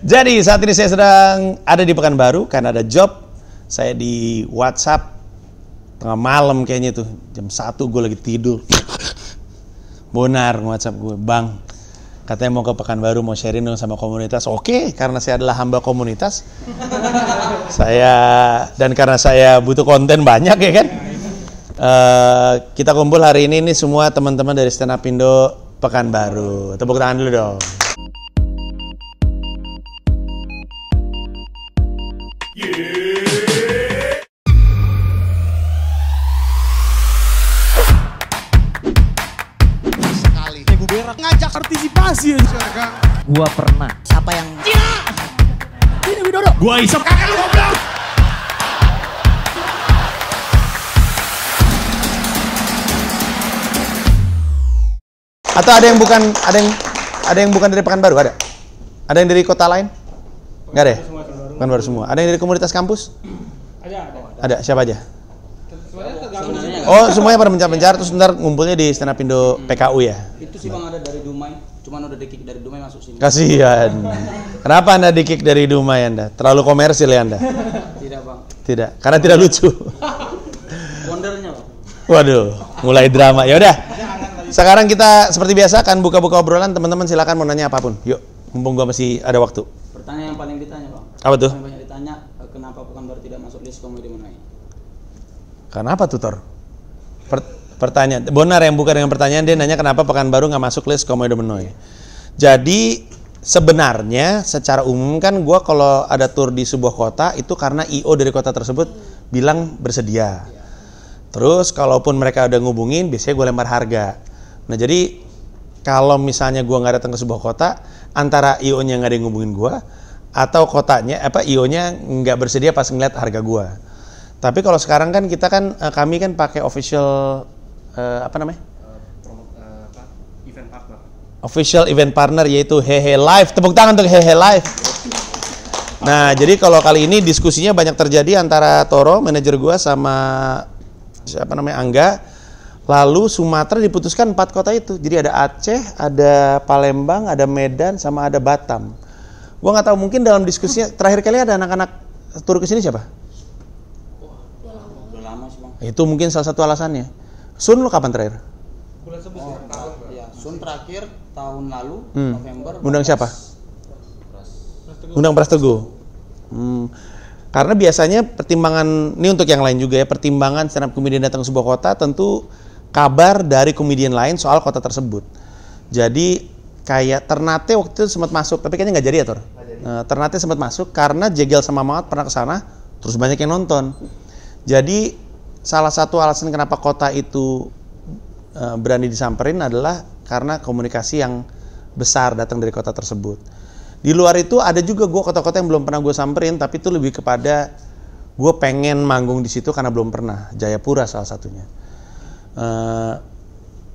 Jadi saat ini saya sedang ada di Pekanbaru karena ada job. Saya di WhatsApp tengah malam kayaknya tuh jam satu gue lagi tidur. Bonar WhatsApp gue, bang katanya mau ke Pekanbaru mau sharing dong sama komunitas. Oke, okay, karena saya adalah hamba komunitas. saya dan karena saya butuh konten banyak ya kan. Uh, kita kumpul hari ini ini semua teman-teman dari Stand Up Indo Pekanbaru. Tepuk tangan dulu dong. Sekali. berak ngajak partisipasi ya. Gua pernah. Siapa yang? Cina. Ini Widodo. Gua isep. Kakak lu Atau ada yang bukan ada yang ada yang bukan dari Pekanbaru ada? Ada yang dari kota lain? Enggak ada. Bukan ya? baru semua. Ada yang dari komunitas kampus? Ada, ada. siapa aja? Oh, semuanya pada mencar-mencar terus ntar ngumpulnya di Up Pindo PKU ya. Itu sih Bang ada dari Dumai, cuma udah dikik dari Dumai masuk sini. Kasihan. Kenapa Anda dikik dari Dumai Anda? Terlalu komersil ya Anda? Tidak, Bang. Tidak, karena tidak lucu. Wondernya, Bang. Waduh, mulai drama. Ya udah. Sekarang kita seperti biasa akan buka-buka obrolan teman-teman silakan mau nanya apapun. Yuk, mumpung gua masih ada waktu. Pertanyaan yang paling ditanya, Bang. Apa tuh? Yang banyak ditanya eh, kenapa bukan baru tidak masuk list komedi menai? Kenapa tutor? Per pertanyaan Bonar yang buka dengan pertanyaan dia nanya kenapa baru nggak masuk list Komodo Menoy. Jadi sebenarnya secara umum kan gue kalau ada tour di sebuah kota itu karena IO dari kota tersebut bilang bersedia. Iya. Terus kalaupun mereka udah ngubungin biasanya gue lempar harga. Nah jadi kalau misalnya gue nggak datang ke sebuah kota, antara IO-nya nggak ada yang ngubungin gue, atau kotanya apa IO-nya nggak bersedia pas ngeliat harga gue. Tapi kalau sekarang kan kita kan eh, kami kan pakai official uh, apa namanya? Official event partner yaitu Hehe Live. Tepuk tangan untuk Hehe Live. Nah, jadi kalau kali ini diskusinya banyak terjadi antara Toro, manajer gua sama siapa namanya Angga Lalu Sumatera diputuskan empat kota itu. Jadi ada Aceh, ada Palembang, ada Medan, sama ada Batam. Gua nggak tahu mungkin dalam diskusinya terakhir kali ada anak-anak tur ke sini siapa? Itu mungkin salah satu alasannya. Sun lo kapan terakhir? Bulan sebelum oh, iya. tahun. Ya, Sun terakhir tahun lalu hmm. November. Undang siapa? Undang Pras Teguh. Hmm. Karena biasanya pertimbangan ini untuk yang lain juga ya pertimbangan setiap kemudian datang ke sebuah kota tentu kabar dari komedian lain soal kota tersebut. Jadi kayak Ternate waktu itu sempat masuk, tapi kayaknya nggak jadi ya Tor. Jadi. Eh, Ternate sempat masuk karena Jegel sama Mamat pernah ke sana, terus banyak yang nonton. Jadi salah satu alasan kenapa kota itu eh, berani disamperin adalah karena komunikasi yang besar datang dari kota tersebut. Di luar itu ada juga gue kota-kota yang belum pernah gue samperin, tapi itu lebih kepada gue pengen manggung di situ karena belum pernah. Jayapura salah satunya. Eh,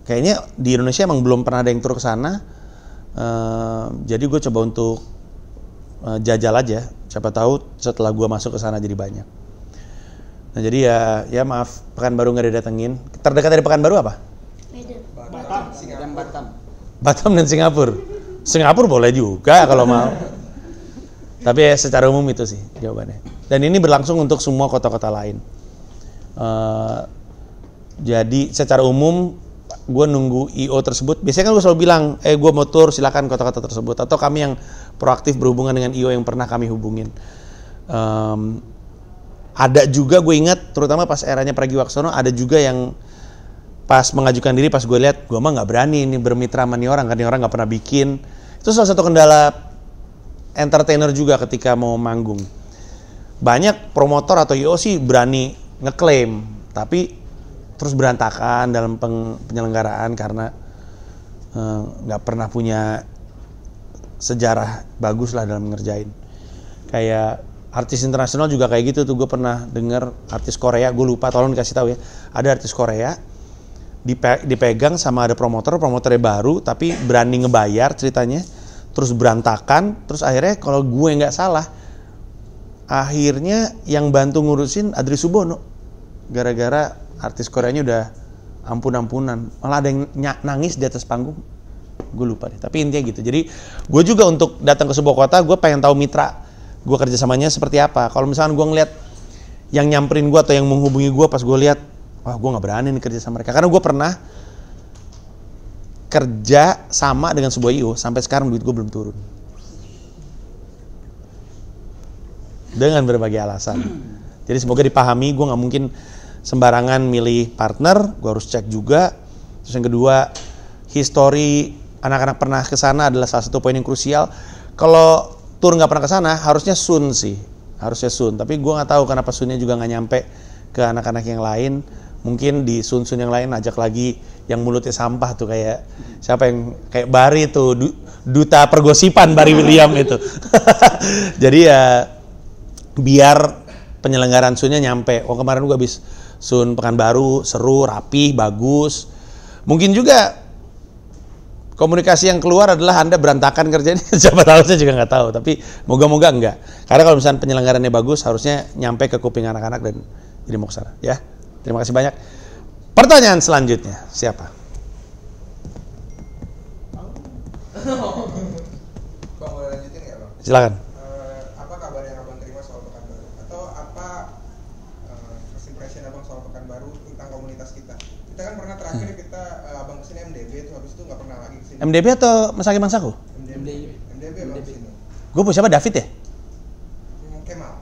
kayaknya di Indonesia emang belum pernah ada yang tur ke sana uh, jadi gue coba untuk uh, jajal aja siapa tahu setelah gue masuk ke sana jadi banyak nah jadi ya ya maaf Pekanbaru nggak didatengin terdekat dari pekan baru apa Batam Singapura Batam Batam dan Singapura Singapura boleh juga kalau mau tapi ya secara umum itu sih jawabannya. Dan ini berlangsung untuk semua kota-kota lain. Uh, jadi secara umum gue nunggu IO tersebut. Biasanya kan gue selalu bilang, eh gue mau tour silakan kota-kota tersebut. Atau kami yang proaktif berhubungan dengan IO yang pernah kami hubungin. Um, ada juga gue ingat, terutama pas eranya Pragiwaksono, ada juga yang pas mengajukan diri pas gue lihat gue mah nggak berani ini bermitra sama nih orang karena nih orang nggak pernah bikin itu salah satu kendala entertainer juga ketika mau manggung banyak promotor atau IO sih berani ngeklaim tapi terus berantakan dalam penyelenggaraan karena eh, nggak pernah punya sejarah bagus lah dalam ngerjain kayak artis internasional juga kayak gitu tuh gue pernah denger artis Korea gue lupa tolong dikasih tahu ya ada artis Korea dipe dipegang sama ada promotor promotornya baru tapi berani ngebayar ceritanya terus berantakan terus akhirnya kalau gue nggak salah akhirnya yang bantu ngurusin Adri Subono gara-gara artis Koreanya udah ampun-ampunan malah ada yang nangis di atas panggung gue lupa deh tapi intinya gitu jadi gue juga untuk datang ke sebuah kota gue pengen tahu mitra gue kerjasamanya seperti apa kalau misalkan gue ngeliat yang nyamperin gue atau yang menghubungi gue pas gue lihat wah gue nggak berani nih kerja sama mereka karena gue pernah kerja sama dengan sebuah IO sampai sekarang duit gue belum turun dengan berbagai alasan jadi semoga dipahami gue nggak mungkin sembarangan milih partner, gue harus cek juga. Terus yang kedua, history anak-anak pernah ke sana adalah salah satu poin yang krusial. Kalau tur nggak pernah ke sana, harusnya Sun sih, harusnya Sun. Tapi gue nggak tahu kenapa Sunnya juga nggak nyampe ke anak-anak yang lain. Mungkin di Sun-Sun yang lain ajak lagi yang mulutnya sampah tuh kayak siapa yang kayak Bari tuh du, duta pergosipan Bari William itu. Jadi ya biar penyelenggaran Sunnya nyampe. Oh kemarin gue habis Sun Pekanbaru seru, rapi bagus. Mungkin juga komunikasi yang keluar adalah Anda berantakan kerjanya. Siapa tahu saya juga nggak tahu, tapi moga-moga enggak. Karena kalau misalnya penyelenggarannya bagus, harusnya nyampe ke kuping anak-anak dan jadi moksara. Ya, terima kasih banyak. Pertanyaan selanjutnya, siapa? Silakan. MDB atau Masaki Mangsaku? MDB. MDB. MDB. Gue punya siapa? David ya? Kemal.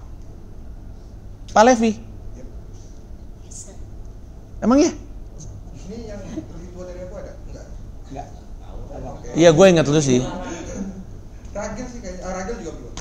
Pak Levi. Yep. Iya. Emang ya? Ini yang dari aku ada? Iya, gue ingat lu sih. Ragil sih kayaknya. Ah, Ragil juga belum.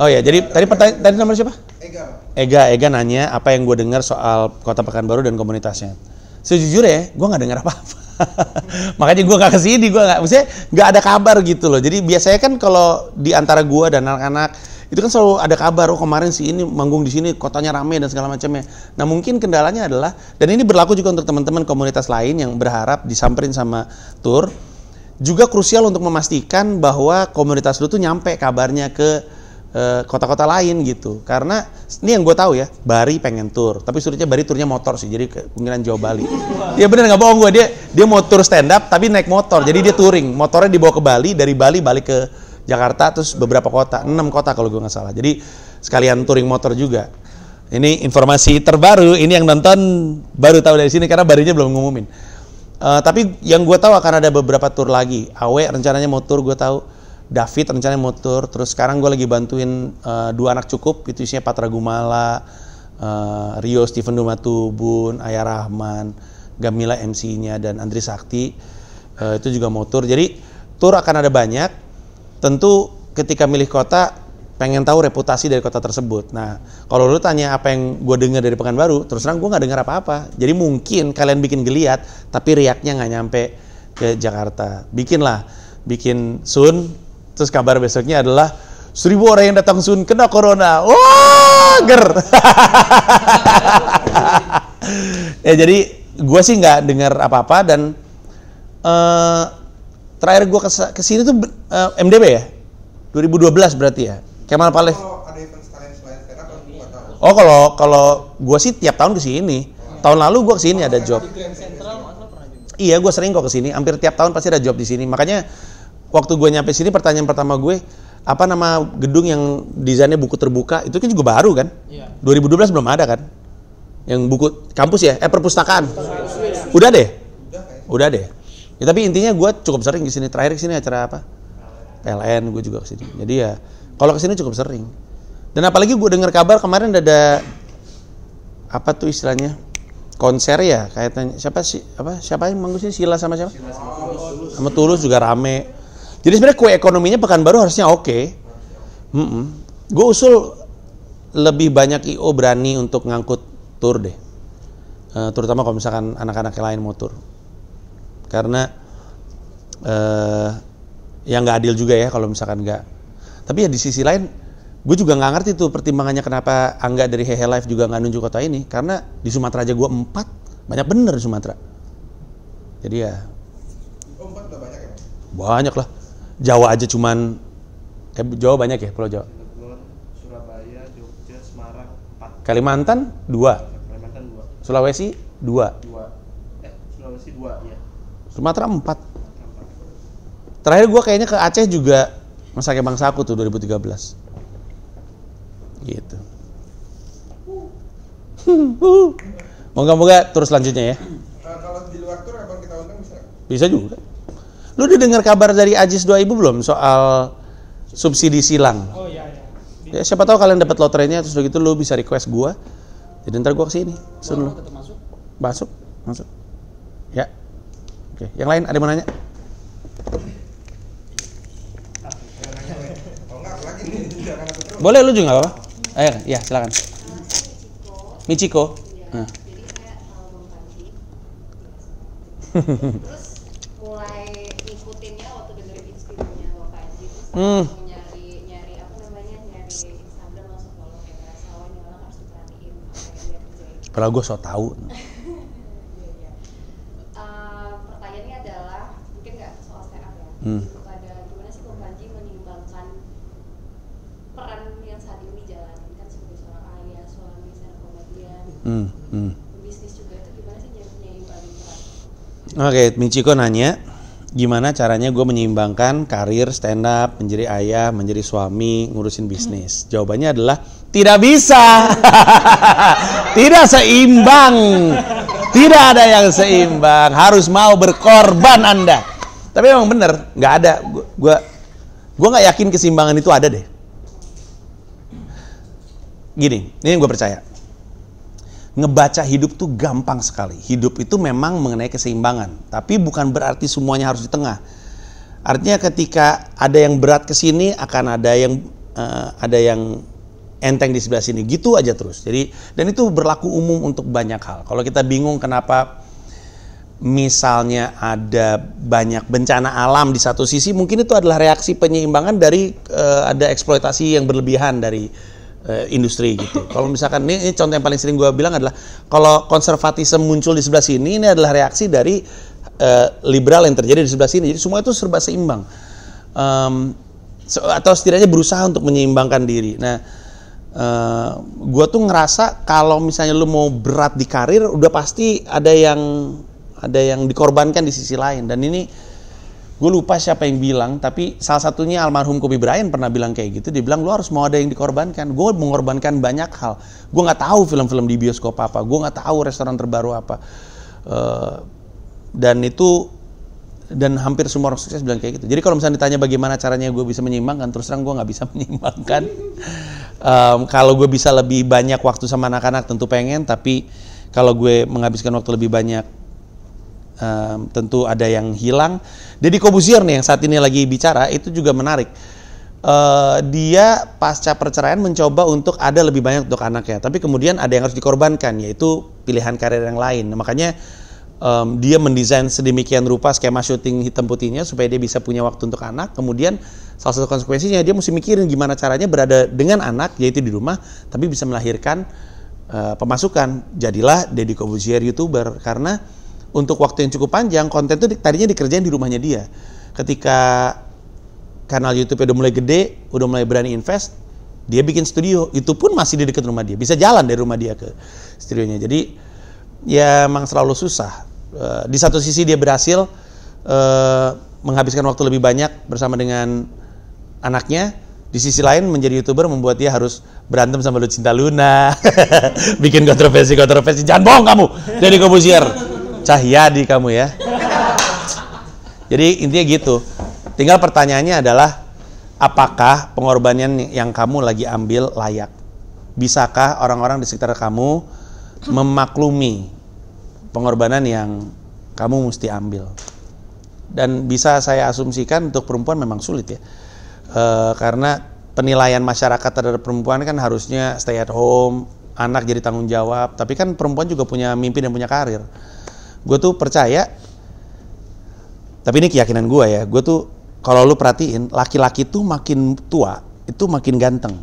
Oh ya, jadi tadi pertanyaan tadi nomor siapa? Ega. Ega, Ega nanya apa yang gue dengar soal Kota Pekanbaru dan komunitasnya. Sejujurnya, gue nggak dengar apa-apa. Makanya gue gak kesini, gue gak, maksudnya gak ada kabar gitu loh. Jadi biasanya kan kalau di antara gue dan anak-anak, itu kan selalu ada kabar, oh kemarin si ini manggung di sini, kotanya rame dan segala macamnya. Nah mungkin kendalanya adalah, dan ini berlaku juga untuk teman-teman komunitas lain yang berharap disamperin sama tour, juga krusial untuk memastikan bahwa komunitas lu tuh nyampe kabarnya ke Eh, kota-kota lain gitu karena ini yang gue tahu ya Bari pengen tour tapi suratnya Bari turnya motor sih jadi kemungkinan jauh Bali ya bener nggak bohong gue dia dia mau tur stand up tapi naik motor jadi dia touring motornya dibawa ke Bali dari Bali balik ke Jakarta terus beberapa kota enam kota kalau gue nggak salah jadi sekalian touring motor juga ini informasi terbaru ini yang nonton baru tahu dari sini karena Barinya belum ngumumin uh, tapi yang gue tahu akan ada beberapa tour lagi Awe rencananya mau tur gue tahu David rencananya motor terus sekarang gue lagi bantuin uh, dua anak cukup itu isinya Patra Gumala uh, Rio Steven Dumatubun Ayah Rahman Gamila MC-nya dan Andri Sakti uh, itu juga motor jadi tour akan ada banyak tentu ketika milih kota pengen tahu reputasi dari kota tersebut. Nah, kalau lu tanya apa yang gue dengar dari Pekanbaru, terus terang gue nggak dengar apa-apa. Jadi mungkin kalian bikin geliat, tapi riaknya nggak nyampe ke Jakarta. Bikinlah, bikin Sun, Terus kabar besoknya adalah seribu orang yang datang sun kena corona. Wah, ger. ya jadi gue sih nggak dengar apa-apa dan uh, terakhir gue ke sini tuh uh, eh, MDB ya 2012 berarti ya Kemal Paleh oh, kalau kalau gue sih tiap tahun ke sini tahun lalu gue ke sini ada job iya gue sering kok ke sini hampir tiap tahun pasti ada job di sini makanya waktu gue nyampe sini pertanyaan pertama gue apa nama gedung yang desainnya buku terbuka itu kan juga baru kan? Iya. 2012 belum ada kan? Yang buku kampus ya, eh perpustakaan. Udah deh. Udah deh. Ya, tapi intinya gue cukup sering di sini. Terakhir di sini acara apa? PLN gue juga kesini Jadi ya kalau kesini cukup sering. Dan apalagi gue dengar kabar kemarin ada apa tuh istilahnya? konser ya kaitannya siapa sih apa siapa yang manggusnya Sila sama siapa? sama Tulus juga rame jadi sebenarnya kue ekonominya Pekanbaru harusnya oke. Okay. Mm -mm. Gue usul lebih banyak IO berani untuk ngangkut tur deh. Uh, terutama kalau misalkan anak-anak yang lain mau tur. Karena uh, eh, yang nggak adil juga ya kalau misalkan nggak. Tapi ya di sisi lain gue juga nggak ngerti tuh pertimbangannya kenapa Angga dari Hehe Life juga nggak nunjuk kota ini karena di Sumatera aja gue empat banyak bener di Sumatera jadi ya oh, banyak ya? lah Jawa aja cuman eh, Jawa banyak ya Pulau Jawa. Surabaya, Jogja, Semarang, 4. Kalimantan dua, Kalimantan 2. Sulawesi dua, 2. Eh, Sulawesi 2 ya. Sumatera empat. Terakhir gua kayaknya ke Aceh juga masa tuh bangsa aku tuh 2013. Gitu. Moga-moga terus lanjutnya ya. Eh, kalau di luar tur, kita bisa? Bisa juga. Lu udah dengar kabar dari Ajis dua ibu belum soal subsidi silang? Oh iya iya. Ya, siapa tahu kalian dapat nya, terus begitu lu bisa request gua. Jadi ntar gua kesini. Sun lu. Masuk. masuk. Masuk. Ya. Oke, yang lain ada yang mau nanya? Boleh lu juga apa-apa. ya silakan. Michiko. Nah. hmm. nyari nyari padahal gue so tau iya, iya. Eh, pertanyaannya adalah mungkin nggak soal stand ya hmm. gimana sih menimbangkan peran yang saat ini dijalankan sebagai seorang ayah suami seorang komedian hmm, hmm. Oke, okay, Michiko nanya, gimana caranya gue menyeimbangkan karir stand up menjadi ayah menjadi suami ngurusin mm-hmm. bisnis hmm. jawabannya adalah tidak bisa tidak seimbang tidak ada yang seimbang harus mau berkorban anda tapi emang bener nggak ada gue gue nggak yakin keseimbangan itu ada deh gini ini yang gue percaya ngebaca hidup tuh gampang sekali. Hidup itu memang mengenai keseimbangan, tapi bukan berarti semuanya harus di tengah. Artinya ketika ada yang berat ke sini akan ada yang uh, ada yang enteng di sebelah sini. Gitu aja terus. Jadi dan itu berlaku umum untuk banyak hal. Kalau kita bingung kenapa misalnya ada banyak bencana alam di satu sisi, mungkin itu adalah reaksi penyeimbangan dari uh, ada eksploitasi yang berlebihan dari uh, industri gitu. Kalau misalkan ini, ini contoh yang paling sering gue bilang adalah kalau konservatisme muncul di sebelah sini ini adalah reaksi dari uh, liberal yang terjadi di sebelah sini. Jadi semua itu serba seimbang um, so, atau setidaknya berusaha untuk menyeimbangkan diri. Nah, uh, eh, gue tuh ngerasa kalau misalnya lu mau berat di karir udah pasti ada yang ada yang dikorbankan di sisi lain dan ini gue lupa siapa yang bilang tapi salah satunya almarhum Kobe Bryant pernah bilang kayak gitu dia bilang lu harus mau ada yang dikorbankan gue mengorbankan banyak hal gue nggak tahu film-film di bioskop apa gue nggak tahu restoran terbaru apa uh, dan itu dan hampir semua orang sukses bilang kayak gitu jadi kalau misalnya ditanya bagaimana caranya gue bisa menyimbangkan terus terang gue nggak bisa menyimbangkan um, kalau gue bisa lebih banyak waktu sama anak-anak tentu pengen tapi kalau gue menghabiskan waktu lebih banyak um, tentu ada yang hilang. Deddy Kobusier nih yang saat ini lagi bicara itu juga menarik. Uh, dia pasca perceraian mencoba untuk ada lebih banyak untuk anaknya, tapi kemudian ada yang harus dikorbankan yaitu pilihan karir yang lain. Nah, makanya um, dia mendesain sedemikian rupa skema syuting hitam putihnya supaya dia bisa punya waktu untuk anak. Kemudian salah satu konsekuensinya dia mesti mikirin gimana caranya berada dengan anak yaitu di rumah, tapi bisa melahirkan uh, pemasukan. Jadilah Deddy Kobusier youtuber karena untuk waktu yang cukup panjang konten itu tadinya dikerjain di rumahnya dia. Ketika kanal YouTube udah mulai gede, udah mulai berani invest, dia bikin studio. Itu pun masih di dekat rumah dia. Bisa jalan dari rumah dia ke studionya. Jadi ya emang selalu susah. Eh, di satu sisi dia berhasil eh, menghabiskan waktu lebih banyak bersama dengan anaknya. Di sisi lain menjadi youtuber membuat dia harus berantem sama Lucinta Luna, bikin kontroversi-kontroversi. Jangan bohong kamu, jadi Kobusier. Cahyadi kamu ya. Jadi intinya gitu. Tinggal pertanyaannya adalah apakah pengorbanan yang kamu lagi ambil layak? Bisakah orang-orang di sekitar kamu memaklumi pengorbanan yang kamu mesti ambil? Dan bisa saya asumsikan untuk perempuan memang sulit ya. E, karena penilaian masyarakat terhadap perempuan kan harusnya stay at home, anak jadi tanggung jawab, tapi kan perempuan juga punya mimpi dan punya karir gue tuh percaya tapi ini keyakinan gue ya gue tuh kalau lu perhatiin laki-laki tuh makin tua itu makin ganteng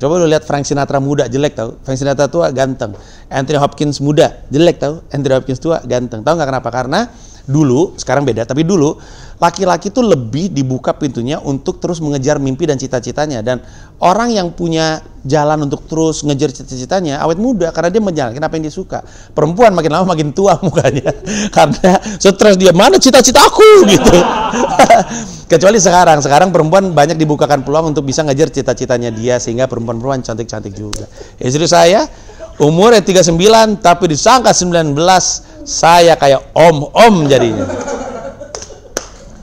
coba lu lihat Frank Sinatra muda jelek tau Frank Sinatra tua ganteng Anthony Hopkins muda jelek tau Anthony Hopkins tua ganteng tau nggak kenapa karena dulu, sekarang beda, tapi dulu laki-laki tuh lebih dibuka pintunya untuk terus mengejar mimpi dan cita-citanya dan orang yang punya jalan untuk terus ngejar cita-citanya awet muda karena dia menjalankan apa yang dia suka. Perempuan makin lama makin tua mukanya karena stres dia mana cita-citaku gitu. Kecuali sekarang, sekarang perempuan banyak dibukakan peluang untuk bisa ngejar cita-citanya dia sehingga perempuan-perempuan cantik-cantik juga. Istri saya umurnya 39 tapi disangka 19 saya kayak om-om jadinya.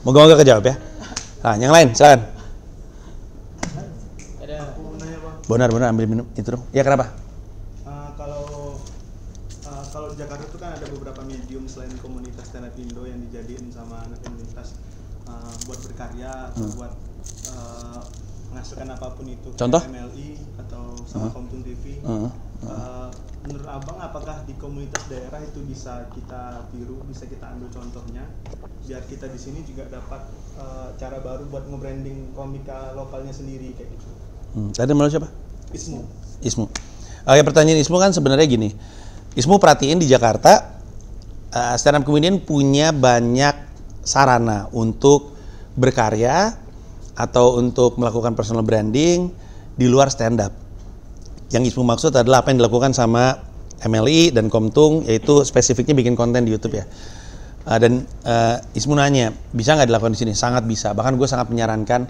Moga-moga kejawab ya. Nah, yang lain silakan. benar-benar ambil minum itu dong. Ya kenapa? Uh, kalau uh, kalau di Jakarta itu kan ada beberapa medium selain komunitas stand up Indo yang dijadiin sama anak komunitas uh, buat berkarya atau hmm. buat uh, menghasilkan apapun itu. Contoh? MLI e atau sama uh hmm. -huh. Komtum hmm. TV. Uh -huh Eh, menurut abang apakah di komunitas daerah itu bisa kita tiru bisa kita ambil contohnya biar kita di sini juga dapat uh, cara baru buat nge-branding komika lokalnya sendiri kayak gitu hmm, tadi menurut siapa Ismu Ismu oke pertanyaan Ismu kan sebenarnya gini Ismu perhatiin di Jakarta uh, eh, stand up comedian punya banyak sarana untuk berkarya atau untuk melakukan personal branding di luar stand up yang Ismu maksud adalah apa yang dilakukan sama MLI dan Komtung yaitu spesifiknya bikin konten di YouTube ya. Uh, dan uh, Ismu nanya bisa nggak dilakukan di sini? Sangat bisa. Bahkan gue sangat menyarankan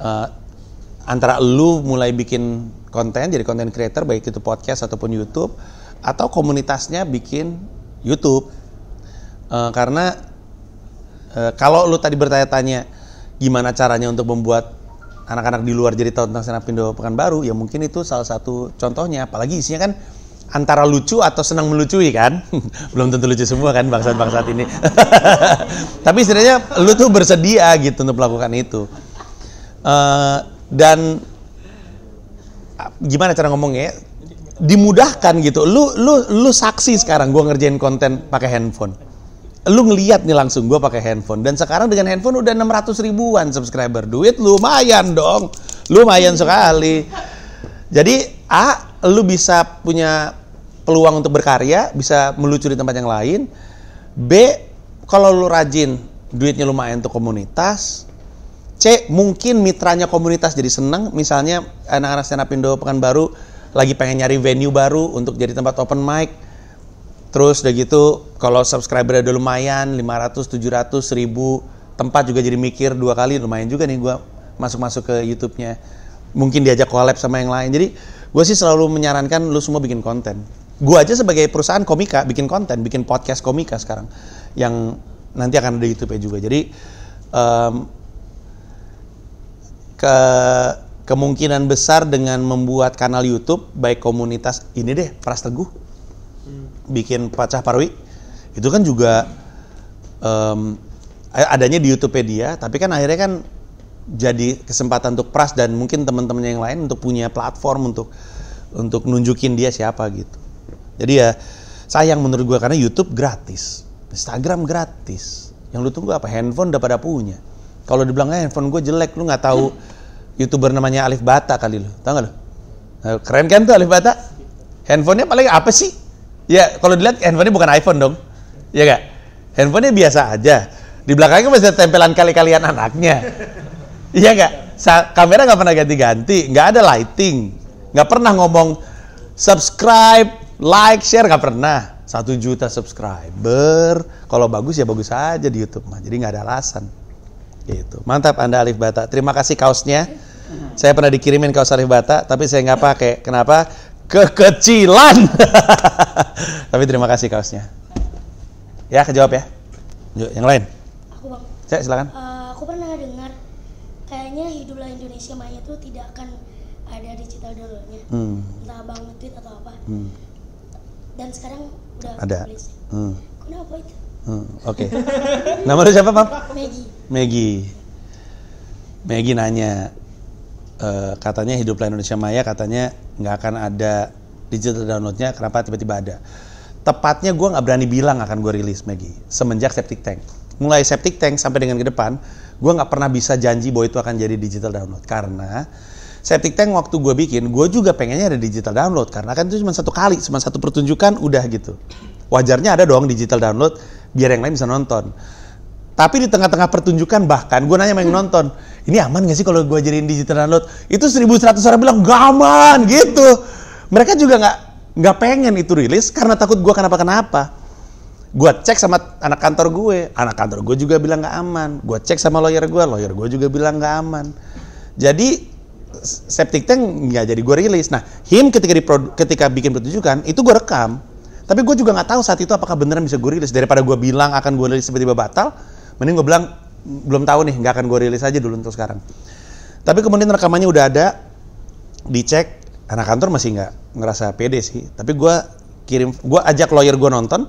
uh, antara lu mulai bikin konten jadi konten creator baik itu podcast ataupun YouTube atau komunitasnya bikin YouTube uh, karena uh, kalau lu tadi bertanya-tanya gimana caranya untuk membuat anak-anak di luar jadi tahu tentang stand up Indo Pekanbaru ya mungkin itu salah satu contohnya apalagi isinya kan antara lucu atau senang melucui kan belum tentu lucu semua kan bangsa bangsat ini tapi sebenarnya lu tuh bersedia gitu untuk melakukan itu uh, dan ah, gimana cara ngomongnya ya? dimudahkan gitu lu lu lu saksi sekarang gua ngerjain konten pakai handphone lu ngeliat nih langsung gue pakai handphone dan sekarang dengan handphone udah 600 ribuan subscriber duit lumayan dong lumayan sekali jadi a lu bisa punya peluang untuk berkarya bisa melucu di tempat yang lain b kalau lu rajin duitnya lumayan untuk komunitas c mungkin mitranya komunitas jadi seneng misalnya anak-anak stand up Indo Pekanbaru lagi pengen nyari venue baru untuk jadi tempat open mic Terus udah gitu kalau subscriber udah lumayan 500, 700, 1000 tempat juga jadi mikir dua kali lumayan juga nih gue masuk-masuk ke YouTube-nya. Mungkin diajak collab sama yang lain. Jadi gue sih selalu menyarankan lu semua bikin konten. Gue aja sebagai perusahaan komika bikin konten, bikin podcast komika sekarang yang nanti akan ada YouTube-nya juga. Jadi um, ke kemungkinan besar dengan membuat kanal YouTube baik komunitas ini deh Pras Teguh hmm. bikin pecah parwi itu kan juga um, adanya di YouTubepedia tapi kan akhirnya kan jadi kesempatan untuk Pras dan mungkin teman-temannya yang lain untuk punya platform untuk untuk nunjukin dia siapa gitu. Jadi ya sayang menurut gue karena YouTube gratis, Instagram gratis. Yang lu tunggu apa? Handphone udah pada punya. Kalau dibilangnya eh, handphone gue jelek, lu nggak tahu youtuber namanya Alif Bata kali lu, tau gak lu? Nah, keren kan tuh Alif Bata? Handphonenya paling apa sih? Ya, kalau dilihat handphonenya bukan iPhone dong. Ya gak? Handphonenya biasa aja. Di belakangnya kan masih tempelan kali-kalian anaknya. Iya gak? Sa kamera nggak pernah ganti-ganti, nggak ada lighting, nggak pernah ngomong subscribe, like, share nggak pernah. Satu juta subscriber, kalau bagus ya bagus aja di YouTube mah. Jadi nggak ada alasan. Gitu. Mantap Anda Alif Bata. Terima kasih kaosnya. Saya pernah dikirimin kaos Alif Bata, tapi saya nggak pakai. Kenapa? Kekecilan. Tapi terima kasih kaosnya. Ya, kejawab ya. Yuk, yang lain. Aku bang. Saya silakan. Uh, aku pernah dengar kayaknya hiduplah Indonesia Maya itu tidak akan ada digital downloadnya. Hmm. Entah bang tweet atau apa. Hmm. Dan sekarang udah ada. Hmm. Kenapa itu? Hmm, Oke. Okay. Nama lu siapa, Mam? Megi. Megi. Megi nanya, Eh, katanya hiduplah Indonesia Maya katanya nggak akan ada digital downloadnya kenapa tiba-tiba ada tepatnya gue nggak berani bilang akan gue rilis Maggie semenjak Septic Tank mulai Septic Tank sampai dengan ke depan gue nggak pernah bisa janji bahwa itu akan jadi digital download karena Septic Tank waktu gue bikin gue juga pengennya ada digital download karena kan itu cuma satu kali cuma satu pertunjukan udah gitu wajarnya ada dong digital download biar yang lain bisa nonton tapi di tengah-tengah pertunjukan bahkan gue nanya main nonton ini aman gak sih kalau gue jadiin digital download? Itu 1100 orang bilang, gak aman gitu. Mereka juga gak, nggak pengen itu rilis karena takut gue kenapa-kenapa. Gue cek sama anak kantor gue, anak kantor gue juga bilang nggak aman. Gue cek sama lawyer gue, lawyer gue juga bilang nggak aman. Jadi septic tank ya. jadi gue rilis. Nah, him ketika ketika bikin pertunjukan itu gue rekam. Tapi gue juga gak tahu saat itu apakah beneran bisa gue rilis. Daripada gue bilang akan gue rilis tiba-tiba batal, mending gue bilang belum tahu nih nggak akan gue rilis aja dulu untuk sekarang tapi kemudian rekamannya udah ada dicek anak kantor masih nggak ngerasa pede sih tapi gue kirim gue ajak lawyer gue nonton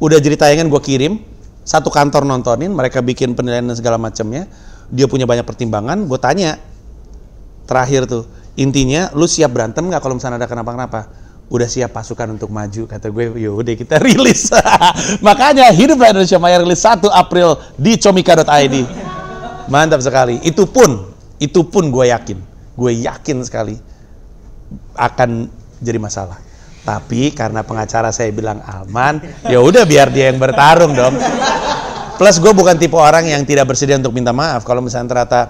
udah jadi tayangan gue kirim satu kantor nontonin mereka bikin penilaian dan segala macamnya dia punya banyak pertimbangan gue tanya terakhir tuh intinya lu siap berantem nggak kalau misalnya ada kenapa-kenapa udah siap pasukan untuk maju kata gue yaudah kita rilis makanya hiduplah Indonesia Maya rilis 1 April di comika.id mantap sekali itu pun itu pun gue yakin gue yakin sekali akan jadi masalah tapi karena pengacara saya bilang aman ya udah biar dia yang bertarung dong plus gue bukan tipe orang yang tidak bersedia untuk minta maaf kalau misalnya ternyata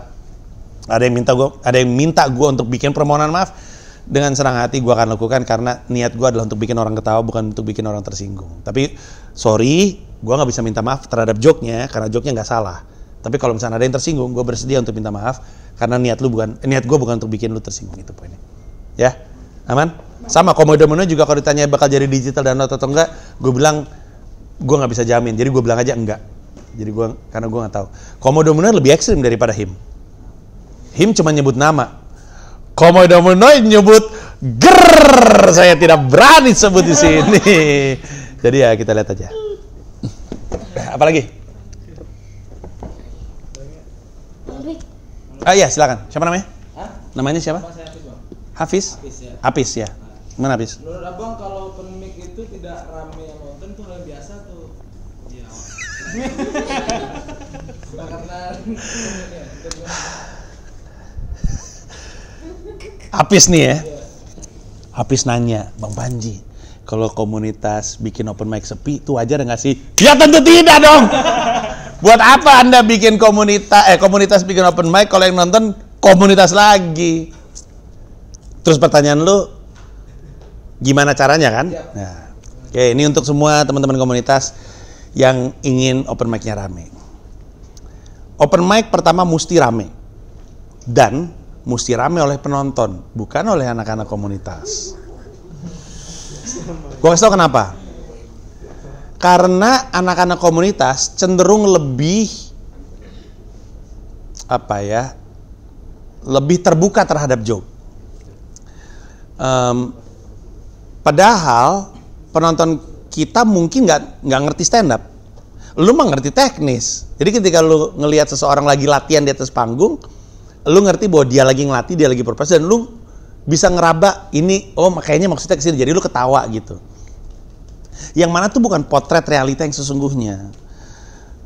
ada yang minta gue ada yang minta gue untuk bikin permohonan maaf dengan senang hati gue akan lakukan karena niat gue adalah untuk bikin orang ketawa bukan untuk bikin orang tersinggung tapi sorry gue nggak bisa minta maaf terhadap joknya karena joknya nggak salah tapi kalau misalnya ada yang tersinggung gue bersedia untuk minta maaf karena niat lu bukan eh, niat gue bukan untuk bikin lu tersinggung itu poinnya ya aman sama komodo menu juga kalau ditanya bakal jadi digital dan atau enggak gue bilang gue nggak bisa jamin jadi gue bilang aja enggak jadi gue karena gue nggak tahu komodo lebih ekstrim daripada him him cuma nyebut nama Komodo Menoid nyebut ger saya tidak berani sebut di sini. Jadi ya kita lihat aja. Apalagi? Ah iya silakan. Siapa namanya? Hah? Namanya siapa? Hafiz. Hafiz ya. Hafiz ya. Mana Hafiz? Menurut Abang kalau pemik itu tidak ramai yang nonton tuh hal biasa tuh. Iya. karena Apis nih ya. Apis nanya, Bang Panji, kalau komunitas bikin open mic sepi itu wajar nggak sih? Ya tentu tidak dong. Buat apa Anda bikin komunitas eh komunitas bikin open mic kalau yang nonton komunitas lagi? Terus pertanyaan lu gimana caranya kan? Iya. Nah. Oke, ini untuk semua teman-teman komunitas yang ingin open mic-nya rame. Open mic pertama mesti rame. Dan mesti rame oleh penonton, bukan oleh anak-anak komunitas. Gue kasih tau kenapa. Karena anak-anak komunitas cenderung lebih apa ya, lebih terbuka terhadap joke. Um, padahal penonton kita mungkin nggak nggak ngerti stand up. Lu mah ngerti teknis. Jadi ketika lu ngelihat seseorang lagi latihan di atas panggung, lu ngerti bahwa dia lagi ngelatih, dia lagi berproses dan lu bisa ngeraba ini oh makanya maksudnya kesini jadi lu ketawa gitu. Yang mana tuh bukan potret realita yang sesungguhnya.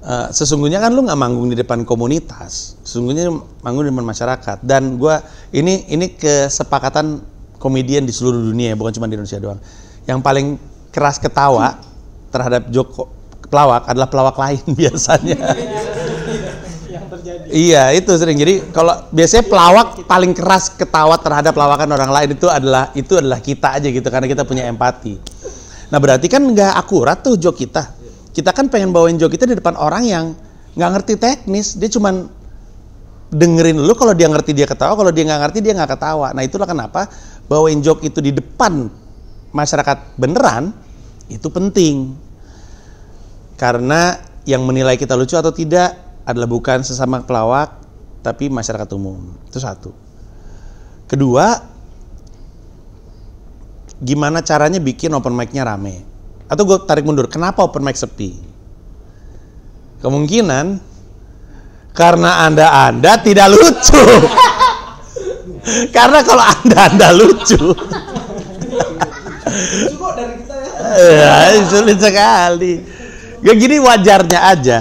Uh, sesungguhnya kan lu nggak manggung di depan komunitas, sesungguhnya manggung di depan masyarakat. Dan gue ini ini kesepakatan komedian di seluruh dunia, ya, bukan cuma di Indonesia doang. Yang paling keras ketawa terhadap Joko pelawak adalah pelawak lain biasanya terjadi. Iya, itu sering. Jadi kalau biasanya pelawak paling keras ketawa terhadap lawakan orang lain itu adalah itu adalah kita aja gitu karena kita punya empati. Nah, berarti kan nggak akurat tuh joke kita. Kita kan pengen bawain joke kita di depan orang yang nggak ngerti teknis, dia cuman dengerin lu kalau dia ngerti dia ketawa, kalau dia nggak ngerti dia nggak ketawa. Nah, itulah kenapa bawain joke itu di depan masyarakat beneran itu penting. Karena yang menilai kita lucu atau tidak adalah bukan sesama pelawak tapi masyarakat umum. Itu satu. Kedua, gimana caranya bikin open mic-nya rame? Atau gue tarik mundur, kenapa open mic sepi? Kemungkinan karena Anda-anda tidak lucu. karena kalau Anda-anda lucu. ya. Iya, sulit sekali. Gak gini wajarnya aja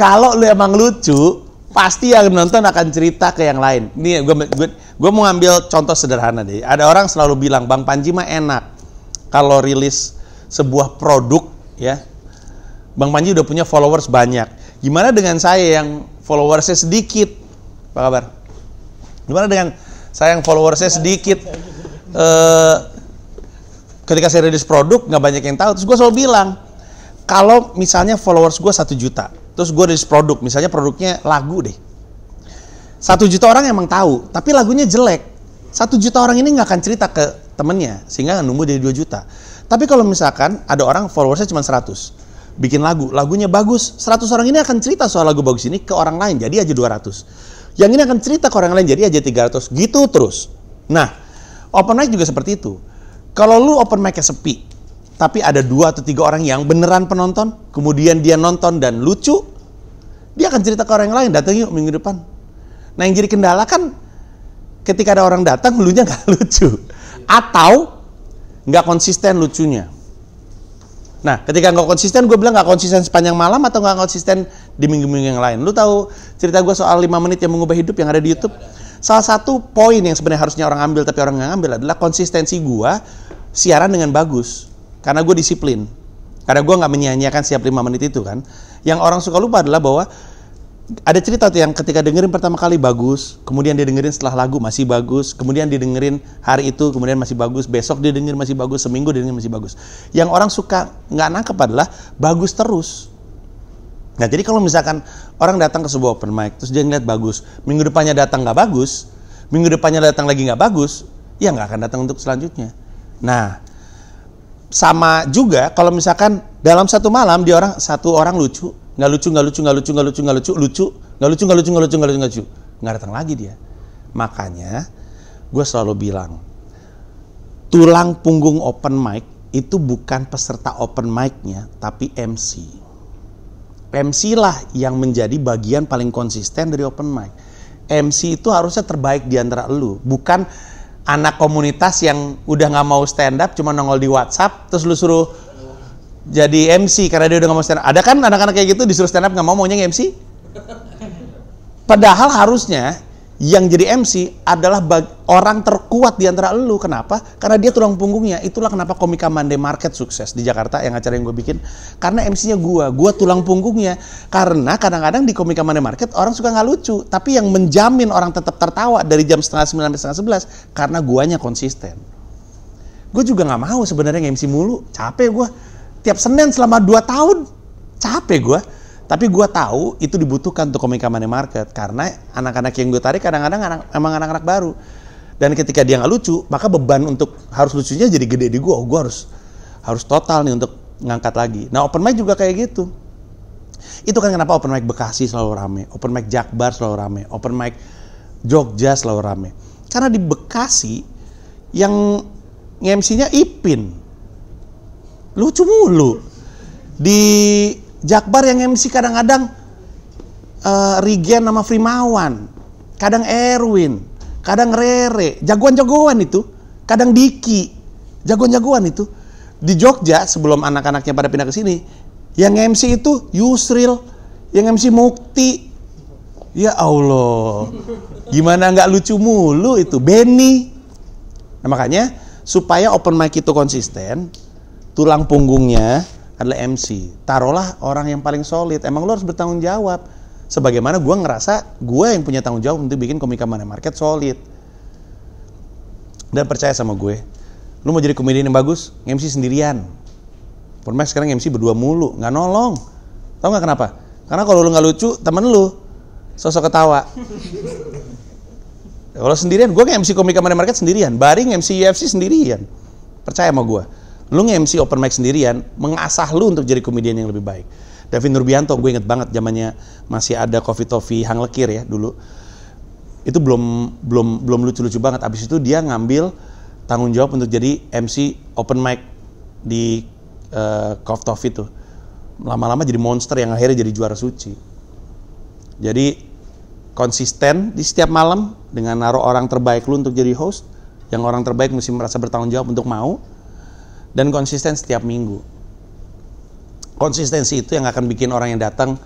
kalau lu emang lucu, pasti yang nonton akan cerita ke yang lain. Nih, gue gue, gue mau ngambil contoh sederhana deh. Ada orang selalu bilang Bang Panji mah enak kalau rilis sebuah produk ya. Bang Panji udah punya followers banyak. Gimana dengan saya yang followersnya sedikit? Apa kabar? Gimana dengan saya yang followersnya sedikit? Eh, ketika saya rilis produk nggak banyak yang tahu. Terus gue selalu bilang kalau misalnya followers gue satu juta, terus gue rilis produk misalnya produknya lagu deh satu juta orang emang tahu tapi lagunya jelek satu juta orang ini nggak akan cerita ke temennya sehingga numbuh jadi dua juta tapi kalau misalkan ada orang followersnya cuma seratus bikin lagu lagunya bagus seratus orang ini akan cerita soal lagu bagus ini ke orang lain jadi aja dua ratus yang ini akan cerita ke orang lain jadi aja tiga ratus gitu terus nah open mic juga seperti itu kalau lu open mic sepi tapi ada dua atau tiga orang yang beneran penonton, kemudian dia nonton dan lucu, dia akan cerita ke orang lain, datang yuk minggu depan. Nah yang jadi kendala kan ketika ada orang datang, lucunya nggak lucu. Atau nggak konsisten lucunya. Nah, ketika nggak konsisten, gue bilang nggak konsisten sepanjang malam atau nggak konsisten di minggu-minggu yang lain. Lu tahu cerita gue soal lima menit yang mengubah hidup yang ada di YouTube? Salah satu poin yang sebenarnya harusnya orang ambil tapi orang nggak ambil adalah konsistensi gue siaran dengan bagus. Karena gue disiplin. Karena gue nggak menyanyiakan setiap lima menit itu kan. Yang orang suka lupa adalah bahwa ada cerita tuh yang ketika dengerin pertama kali bagus, kemudian dia dengerin setelah lagu masih bagus, kemudian dia dengerin hari itu kemudian masih bagus, besok dia dengerin masih bagus, seminggu dia dengerin masih bagus. Yang orang suka nggak nangkep adalah bagus terus. Nah jadi kalau misalkan orang datang ke sebuah open mic, terus dia ngeliat bagus, minggu depannya datang nggak bagus, minggu depannya datang lagi nggak bagus, ya nggak akan datang untuk selanjutnya. Nah sama juga kalau misalkan dalam satu malam dia orang satu orang lucu nggak lucu nggak lucu nggak lucu nggak lucu nggak lucu lucu nggak lucu nggak lucu nggak lucu nggak lucu nggak lucu nggak datang lagi dia makanya gue selalu bilang tulang punggung open mic itu bukan peserta open mic-nya tapi MC MC lah yang menjadi bagian paling konsisten dari open mic MC itu harusnya terbaik di antara lu bukan anak komunitas yang udah nggak mau stand up cuma nongol di WhatsApp terus lu suruh jadi MC karena dia udah nggak mau stand up. Ada kan anak-anak kayak gitu disuruh stand up nggak mau maunya MC? Padahal harusnya yang jadi MC adalah orang terkuat di antara lu. Kenapa? Karena dia tulang punggungnya. Itulah kenapa Komika Monday Market sukses di Jakarta yang acara yang gue bikin. Karena MC-nya gue, gue tulang punggungnya. Karena kadang-kadang di Komika Monday Market orang suka nggak lucu, tapi yang menjamin orang tetap tertawa dari jam setengah sembilan sampai setengah sebelas karena guanya konsisten. Gue juga nggak mau sebenarnya MC mulu, capek gue. Tiap Senin selama dua tahun, capek gue tapi gue tahu itu dibutuhkan untuk komika money market karena anak-anak yang gue tarik kadang-kadang emang anak-anak baru. Dan ketika dia nggak lucu, maka beban untuk harus lucunya jadi gede di gue. Oh, gue harus harus total nih untuk ngangkat lagi. Nah open mic juga kayak gitu. Itu kan kenapa open mic Bekasi selalu rame, open mic Jakbar selalu rame, open mic Jogja selalu rame. Karena di Bekasi yang MC-nya Ipin. Lucu mulu. Di Jakbar yang MC kadang-kadang uh, eh, Rigen nama Frimawan, kadang Erwin, kadang Rere, jagoan-jagoan itu, kadang Diki, jagoan-jagoan itu. Di Jogja sebelum anak-anaknya pada pindah ke sini, yang MC itu Yusril, yang MC Mukti. Ya Allah, gimana nggak lucu mulu itu Benny. Nah makanya supaya open mic itu konsisten, tulang punggungnya adalah MC. Taruhlah orang yang paling solid. Emang lo harus bertanggung jawab. Sebagaimana gue ngerasa gue yang punya tanggung jawab untuk bikin komika mana market solid. Dan percaya sama gue. Lo mau jadi komedian yang bagus, MC sendirian. Format sekarang MC berdua mulu, nggak nolong. Tahu nggak kenapa? Karena kalau lu nggak lucu, temen lu sosok ketawa. kalau sendirian, gue nge-MC komika mana market sendirian. Baring MC UFC sendirian. Percaya sama gue lu nge-MC open mic sendirian mengasah lu untuk jadi komedian yang lebih baik David Nurbianto gue inget banget zamannya masih ada Coffee Toffee Hang Lekir ya dulu itu belum belum belum lucu-lucu banget abis itu dia ngambil tanggung jawab untuk jadi MC open mic di uh, Coffee Toffee tuh lama-lama jadi monster yang akhirnya jadi juara suci jadi konsisten di setiap malam dengan naruh orang terbaik lu untuk jadi host yang orang terbaik mesti merasa bertanggung jawab untuk mau dan konsisten setiap minggu. Konsistensi itu yang akan bikin orang yang datang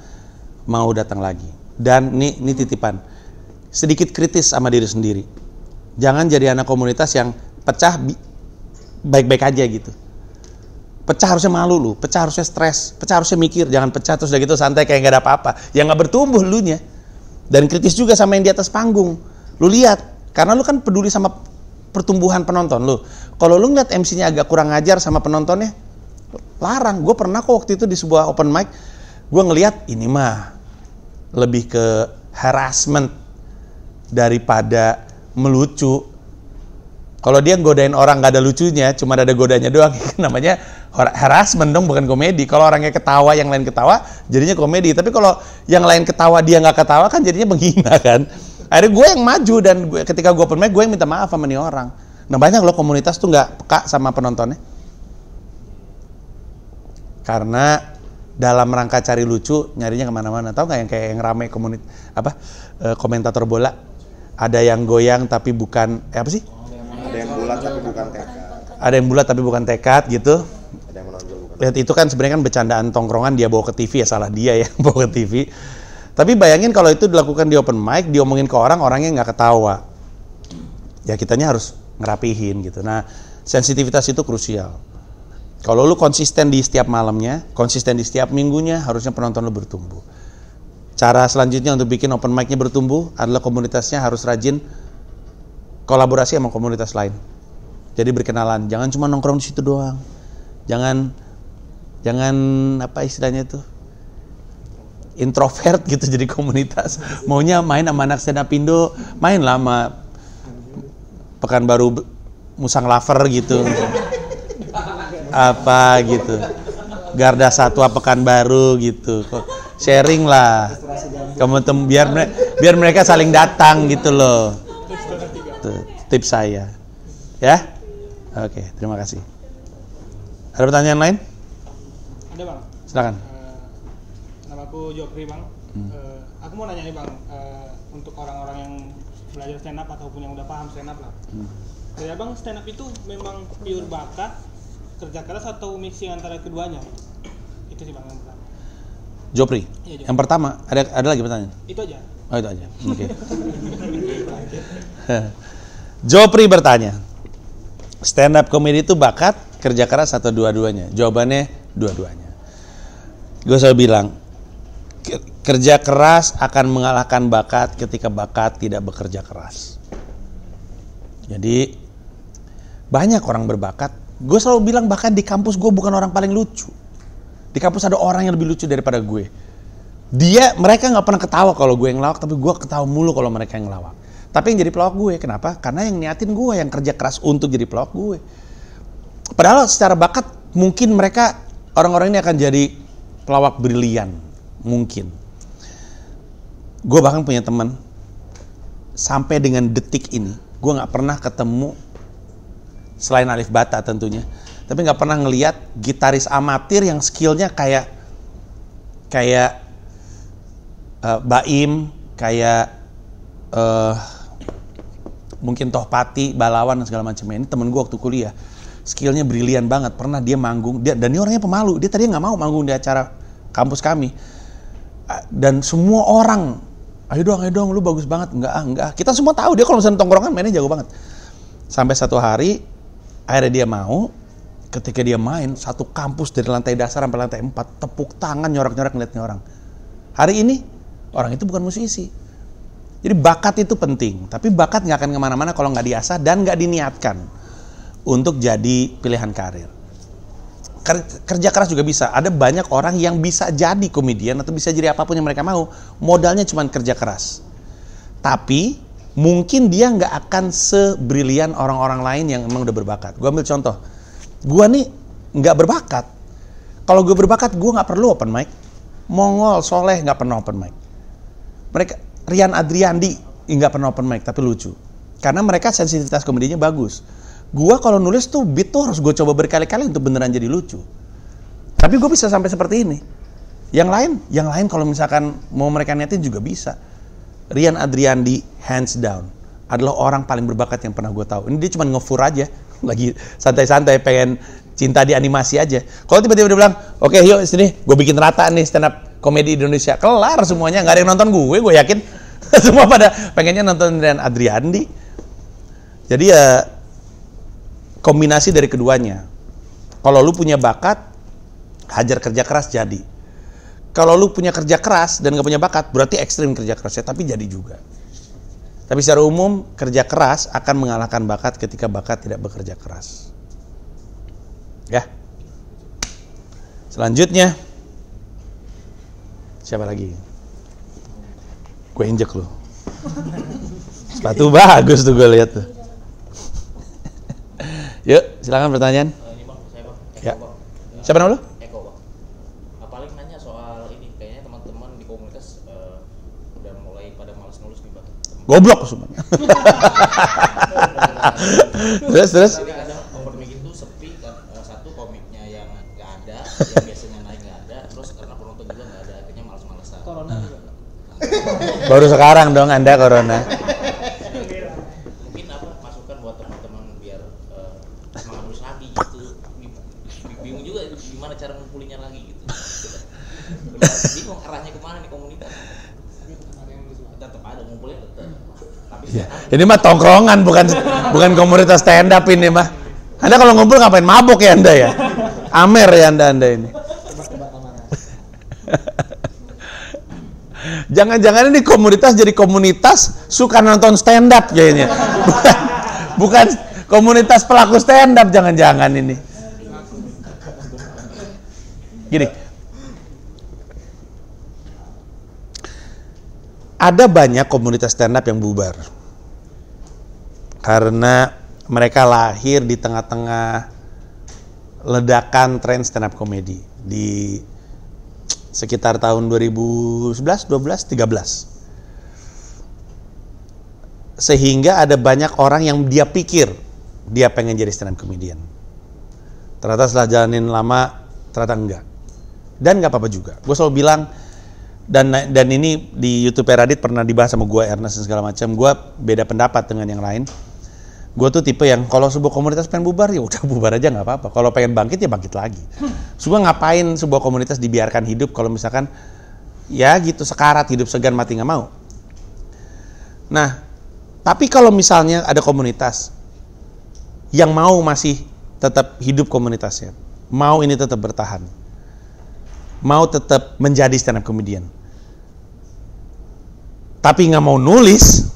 mau datang lagi. Dan ini, ini titipan, sedikit kritis sama diri sendiri. Jangan jadi anak komunitas yang pecah baik-baik aja gitu. Pecah harusnya malu lu, pecah harusnya stres, pecah harusnya mikir, jangan pecah terus udah gitu santai kayak gak ada apa-apa. Ya gak bertumbuh lu nya. Dan kritis juga sama yang di atas panggung. Lu lihat, karena lu kan peduli sama pertumbuhan penonton lu. Kalau lu ngeliat MC-nya agak kurang ajar sama penontonnya, larang. Gue pernah kok waktu itu di sebuah open mic, gue ngeliat ini mah lebih ke harassment daripada melucu. Kalau dia godain orang gak ada lucunya, cuma ada godanya doang, namanya harassment dong, bukan komedi. Kalau orangnya ketawa, yang lain ketawa, jadinya komedi. Tapi kalau yang lain ketawa, dia nggak ketawa kan jadinya menghina kan akhirnya gue yang maju dan gue, ketika gue open mic gue yang minta maaf sama nih orang nah banyak loh komunitas tuh nggak peka sama penontonnya karena dalam rangka cari lucu nyarinya kemana-mana tahu nggak yang kayak yang ramai komunit apa e, komentator bola ada yang goyang tapi bukan eh, apa sih ada yang bulat tapi bukan tekad ada yang bulat tapi bukan tekad gitu lihat itu kan sebenarnya kan bercandaan tongkrongan dia bawa ke TV ya salah dia ya bawa ke TV tapi bayangin kalau itu dilakukan di open mic, diomongin ke orang, orangnya nggak ketawa. Ya kitanya harus ngerapihin gitu. Nah, sensitivitas itu krusial. Kalau lu konsisten di setiap malamnya, konsisten di setiap minggunya, harusnya penonton lu bertumbuh. Cara selanjutnya untuk bikin open mic-nya bertumbuh adalah komunitasnya harus rajin kolaborasi sama komunitas lain. Jadi berkenalan, jangan cuma nongkrong di situ doang. Jangan jangan apa istilahnya tuh introvert gitu jadi komunitas maunya main sama anak stand up Indo main lama pekan baru Musang Lover gitu apa gitu Garda Satwa baru gitu sharing lah kamu tem biar biar mereka saling datang gitu loh Tuh, tips saya ya oke terima kasih ada pertanyaan lain ada bang silakan aku Jopri bang hmm. uh, aku mau nanya nih bang uh, untuk orang-orang yang belajar stand up ataupun yang udah paham stand up lah hmm. dari abang stand up itu memang pure bakat kerja keras atau mixing antara keduanya itu sih bang yang pertama Jopri ya, Jopri. yang pertama ada ada lagi pertanyaan itu aja oh itu aja hmm, oke okay. Jopri bertanya stand up comedy itu bakat kerja keras atau dua-duanya jawabannya dua-duanya gue selalu bilang Kerja keras akan mengalahkan bakat ketika bakat tidak bekerja keras. Jadi banyak orang berbakat. Gue selalu bilang bahkan di kampus gue bukan orang paling lucu. Di kampus ada orang yang lebih lucu daripada gue. Dia mereka gak pernah ketawa kalau gue yang lawak tapi gue ketawa mulu kalau mereka yang lawak. Tapi yang jadi pelawak gue, kenapa? Karena yang niatin gue, yang kerja keras untuk jadi pelawak gue. Padahal secara bakat mungkin mereka orang-orang ini akan jadi pelawak brilian, mungkin gue bahkan punya teman sampai dengan detik ini gue nggak pernah ketemu selain Alif Bata tentunya tapi nggak pernah ngeliat gitaris amatir yang skillnya kayak kayak uh, Baim kayak uh, mungkin Tohpati Balawan dan segala macam ini temen gue waktu kuliah skillnya brilian banget pernah dia manggung dia dan dia orangnya pemalu dia tadi nggak mau manggung di acara kampus kami dan semua orang ayo dong ayo dong lu bagus banget enggak ah, enggak kita semua tahu dia kalau misalnya tongkrongan mainnya jago banget sampai satu hari akhirnya dia mau ketika dia main satu kampus dari lantai dasar sampai lantai empat, tepuk tangan nyorak-nyorak, ngeliatnya orang hari ini orang itu bukan musisi jadi bakat itu penting tapi bakat nggak akan kemana-mana kalau nggak diasah dan nggak diniatkan untuk jadi pilihan karir kerja keras juga bisa. Ada banyak orang yang bisa jadi komedian atau bisa jadi apapun yang mereka mau. Modalnya cuma kerja keras. Tapi mungkin dia nggak akan sebrilian orang-orang lain yang emang udah berbakat. Gue ambil contoh. Gue nih nggak berbakat. Kalau gue berbakat, gue nggak perlu open mic. Mongol, Soleh nggak pernah open mic. Mereka Rian Adriandi nggak pernah open mic, tapi lucu. Karena mereka sensitivitas komedinya bagus Gua kalau nulis tuh beat tuh harus gue coba berkali-kali untuk beneran jadi lucu. Tapi gue bisa sampai seperti ini. Yang lain, yang lain kalau misalkan mau mereka niatin juga bisa. Rian Adriandi hands down adalah orang paling berbakat yang pernah gue tahu. Ini dia cuma ngefur aja, lagi santai-santai pengen cinta di animasi aja. Kalau tiba-tiba dia bilang, oke okay, yuk sini, gue bikin rata nih stand up komedi Indonesia. Kelar semuanya, nggak ada yang nonton gue, gue yakin. Semua pada pengennya nonton Rian Adriandi. Jadi ya kombinasi dari keduanya. Kalau lu punya bakat, hajar kerja keras jadi. Kalau lu punya kerja keras dan gak punya bakat, berarti ekstrim kerja kerasnya, tapi jadi juga. Tapi secara umum, kerja keras akan mengalahkan bakat ketika bakat tidak bekerja keras. Ya. Selanjutnya, siapa lagi? Gue injek lu. Sepatu bagus tuh gue lihat tuh. Yuk, silakan pertanyaan. Eh, ini bang, saya bang. ya. bang. Siapa nama lu? Eko bang. Nah, paling nanya soal ini, kayaknya teman-teman di komunitas uh, udah mulai pada malas nulis nih bang. Goblok semuanya. terus terus. Tapi kadang overthinking tuh sepi kan. Eh, satu komiknya yang nggak ada, yang biasanya naik nggak ada. Terus karena penonton juga nggak ada, akhirnya malas-malasan. Corona juga. Nah. Baru sekarang dong Anda corona. bingung arahnya kemana nih komunitas iya. ini mah tongkrongan bukan bukan komunitas stand up ini mah anda kalau ngumpul ngapain mabuk ya anda ya amer ya anda anda ini Jangan-jangan ini komunitas jadi komunitas suka nonton stand up kayaknya. Bukan, bukan komunitas pelaku stand up jangan-jangan ini. Gini, ada banyak komunitas stand up yang bubar karena mereka lahir di tengah-tengah ledakan tren stand up komedi di sekitar tahun 2011, 12, 13. Sehingga ada banyak orang yang dia pikir dia pengen jadi stand up comedian. Ternyata setelah jalanin lama, ternyata enggak. Dan nggak apa-apa juga. Gue selalu bilang, dan dan ini di YouTube Radit pernah dibahas sama gue Ernest dan segala macam gue beda pendapat dengan yang lain gue tuh tipe yang kalau sebuah komunitas pengen bubar ya udah bubar aja nggak apa-apa kalau pengen bangkit ya bangkit lagi hmm. ngapain sebuah komunitas dibiarkan hidup kalau misalkan ya gitu sekarat hidup segan mati nggak mau nah tapi kalau misalnya ada komunitas yang mau masih tetap hidup komunitasnya mau ini tetap bertahan mau tetap menjadi stand up comedian tapi nggak mau nulis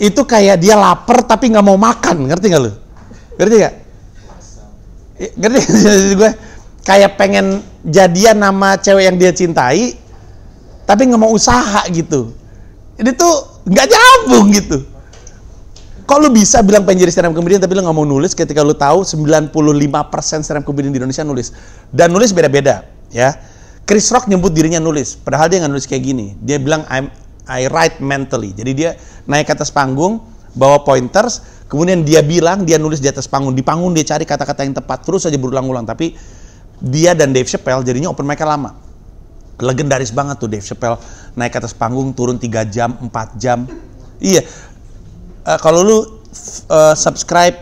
itu kayak dia lapar tapi nggak mau makan ngerti nggak lu ngerti nggak ngerti gue kayak pengen jadian nama cewek yang dia cintai tapi nggak mau usaha gitu ini tuh nggak nyambung gitu Kok lu bisa bilang pengen jadi stand up comedian tapi lu nggak mau nulis ketika lu tahu 95% stand up comedian di Indonesia nulis. Dan nulis beda-beda, ya. Chris Rock nyebut dirinya nulis, padahal dia nggak nulis kayak gini. Dia bilang I'm I write mentally. Jadi dia naik ke atas panggung, bawa pointers, kemudian dia bilang dia nulis di atas panggung. Di panggung dia cari kata-kata yang tepat terus aja berulang-ulang. Tapi dia dan Dave Chappelle jadinya open mic lama. Legendaris banget tuh Dave Chappelle naik ke atas panggung turun 3 jam, 4 jam. Iya, Eh, kalau lu uh, subscribe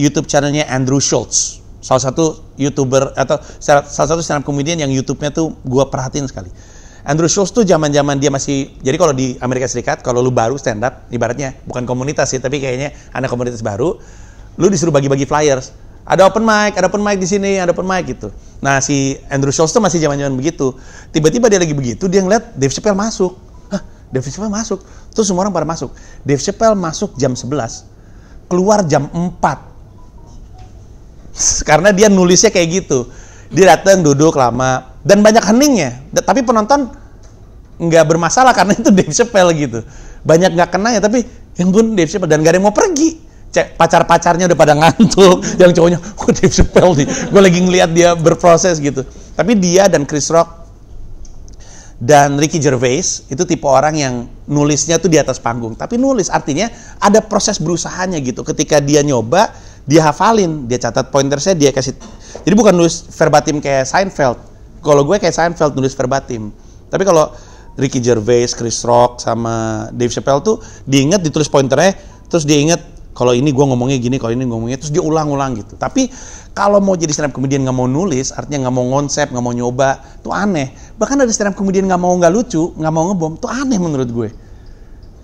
YouTube channelnya Andrew Schultz, salah satu youtuber atau salah satu stand up comedian yang YouTube-nya tuh gua perhatiin sekali. Andrew Schultz tuh zaman-zaman dia masih jadi kalau di Amerika Serikat kalau lu baru stand up ibaratnya bukan komunitas sih tapi kayaknya anak komunitas baru lu disuruh bagi-bagi flyers ada open mic ada open mic di sini ada open mic gitu nah si Andrew Schultz tuh masih zaman-zaman begitu tiba-tiba dia lagi begitu dia ngeliat Dave Chappelle masuk Dave Chappelle masuk. Terus semua orang pada masuk. Dave Chappelle masuk jam 11, keluar jam 4. Karena dia nulisnya kayak gitu. Dia datang duduk lama dan banyak heningnya. Tapi penonton nggak bermasalah karena itu Dave Chappelle gitu. Banyak nggak kena ya, tapi yang pun Dave Chappelle dan gak ada yang mau pergi. pacar-pacarnya udah pada ngantuk, yang cowoknya, oh Dave Chappelle nih, gue lagi ngeliat dia berproses gitu. Tapi dia dan Chris Rock dan Ricky Gervais itu tipe orang yang nulisnya tuh di atas panggung tapi nulis artinya ada proses berusahanya gitu ketika dia nyoba dia hafalin dia catat pointersnya dia kasih jadi bukan nulis verbatim kayak Seinfeld kalau gue kayak Seinfeld nulis verbatim tapi kalau Ricky Gervais, Chris Rock sama Dave Chappelle tuh diinget ditulis pointernya terus diinget kalau ini gue ngomongnya gini, kalau ini ngomongnya, terus dia ulang-ulang gitu. Tapi kalau mau jadi stand up comedian nggak mau nulis, artinya nggak mau ngonsep, nggak mau nyoba, tuh aneh. Bahkan ada stand up comedian nggak mau nggak lucu, nggak mau ngebom, tuh aneh menurut gue.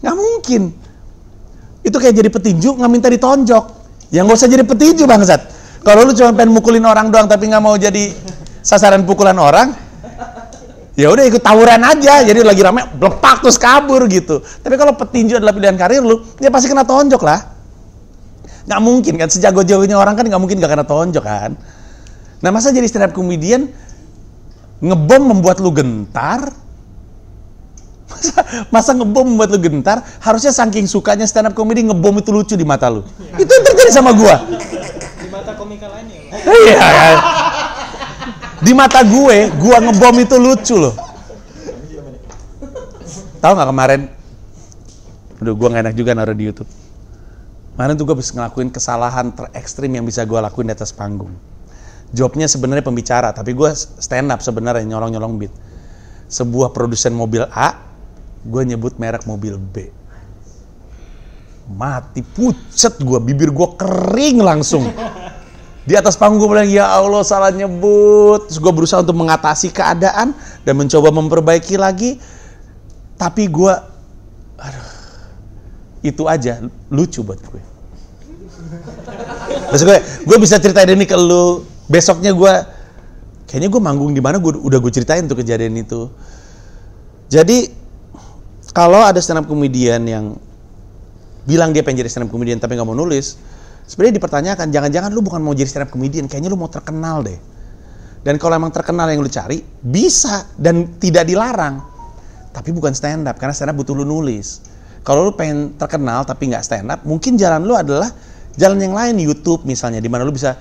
Nggak mungkin. Itu kayak jadi petinju nggak minta ditonjok. Ya nggak usah jadi petinju bangsat. Kalau lu cuma pengen mukulin orang doang tapi nggak mau jadi sasaran pukulan orang, ya udah ikut tawuran aja jadi lagi rame blepak terus kabur gitu tapi kalau petinju adalah pilihan karir lu ya pasti kena tonjok lah nggak mungkin kan sejago jauhnya orang kan nggak mungkin nggak kena tonjok kan nah masa jadi stand up comedian ngebom membuat lu gentar masa, masa ngebom membuat lu gentar harusnya saking sukanya stand up comedy ngebom itu lucu di mata lu iya. itu yang terjadi sama gua di mata komika lain ya, iya kan? di mata gue gua ngebom itu lucu loh tahu nggak kemarin aduh gua nggak enak juga naruh di YouTube Kemarin tuh gue bisa ngelakuin kesalahan terekstrim yang bisa gue lakuin di atas panggung. Jobnya sebenarnya pembicara, tapi gue stand up sebenarnya nyolong-nyolong beat. Sebuah produsen mobil A, gue nyebut merek mobil B. Mati pucet gue, bibir gue kering langsung. Di atas panggung gue bilang, ya Allah salah nyebut. Terus gue berusaha untuk mengatasi keadaan dan mencoba memperbaiki lagi. Tapi gue itu aja lucu buat gue terus gue gue bisa ceritain ini ke lu besoknya gue kayaknya gue manggung di mana gue udah gue ceritain tuh kejadian itu jadi kalau ada stand up comedian yang bilang dia pengen jadi stand up comedian tapi nggak mau nulis sebenarnya dipertanyakan jangan-jangan lu bukan mau jadi stand up comedian kayaknya lu mau terkenal deh dan kalau emang terkenal yang lu cari bisa dan tidak dilarang tapi bukan stand up karena stand up butuh lu nulis kalau lu pengen terkenal tapi nggak stand up, mungkin jalan lu adalah jalan yang lain YouTube misalnya, di mana lu bisa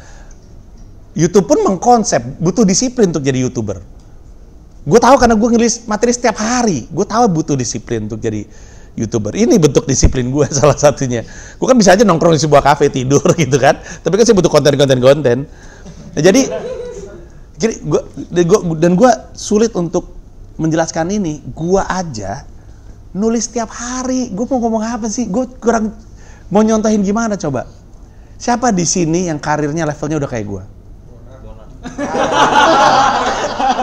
YouTube pun mengkonsep butuh disiplin untuk jadi youtuber. Gue tahu karena gue ngelis materi setiap hari. Gue tahu butuh disiplin untuk jadi youtuber. Ini bentuk disiplin gue salah satunya. Gue kan bisa aja nongkrong di sebuah kafe tidur gitu kan. Tapi kan saya butuh konten-konten-konten. Nah, jadi jadi gue dan gue sulit untuk menjelaskan ini. Gue aja nulis setiap hari. Gue mau ngomong apa sih? Gue kurang mau nyontohin gimana coba? Siapa di sini yang karirnya levelnya udah kayak gue?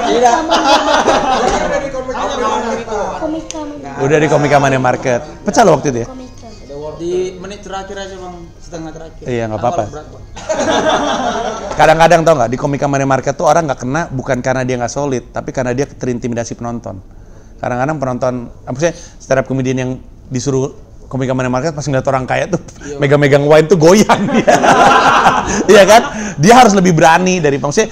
Iya. Udah di Komika mana Market. Pecah lo waktu itu ya? Di menit terakhir aja bang, setengah terakhir. Iya nggak apa-apa. Kadang-kadang tau nggak di Komika mana Market tuh orang nggak kena bukan karena dia nggak solid, tapi karena dia terintimidasi penonton kadang-kadang penonton eh, apa sih startup komedian yang disuruh komika mana market pasti ngeliat orang kaya tuh iya. megang-megang wine tuh goyang dia. Iya kan? Dia harus lebih berani dari maksudnya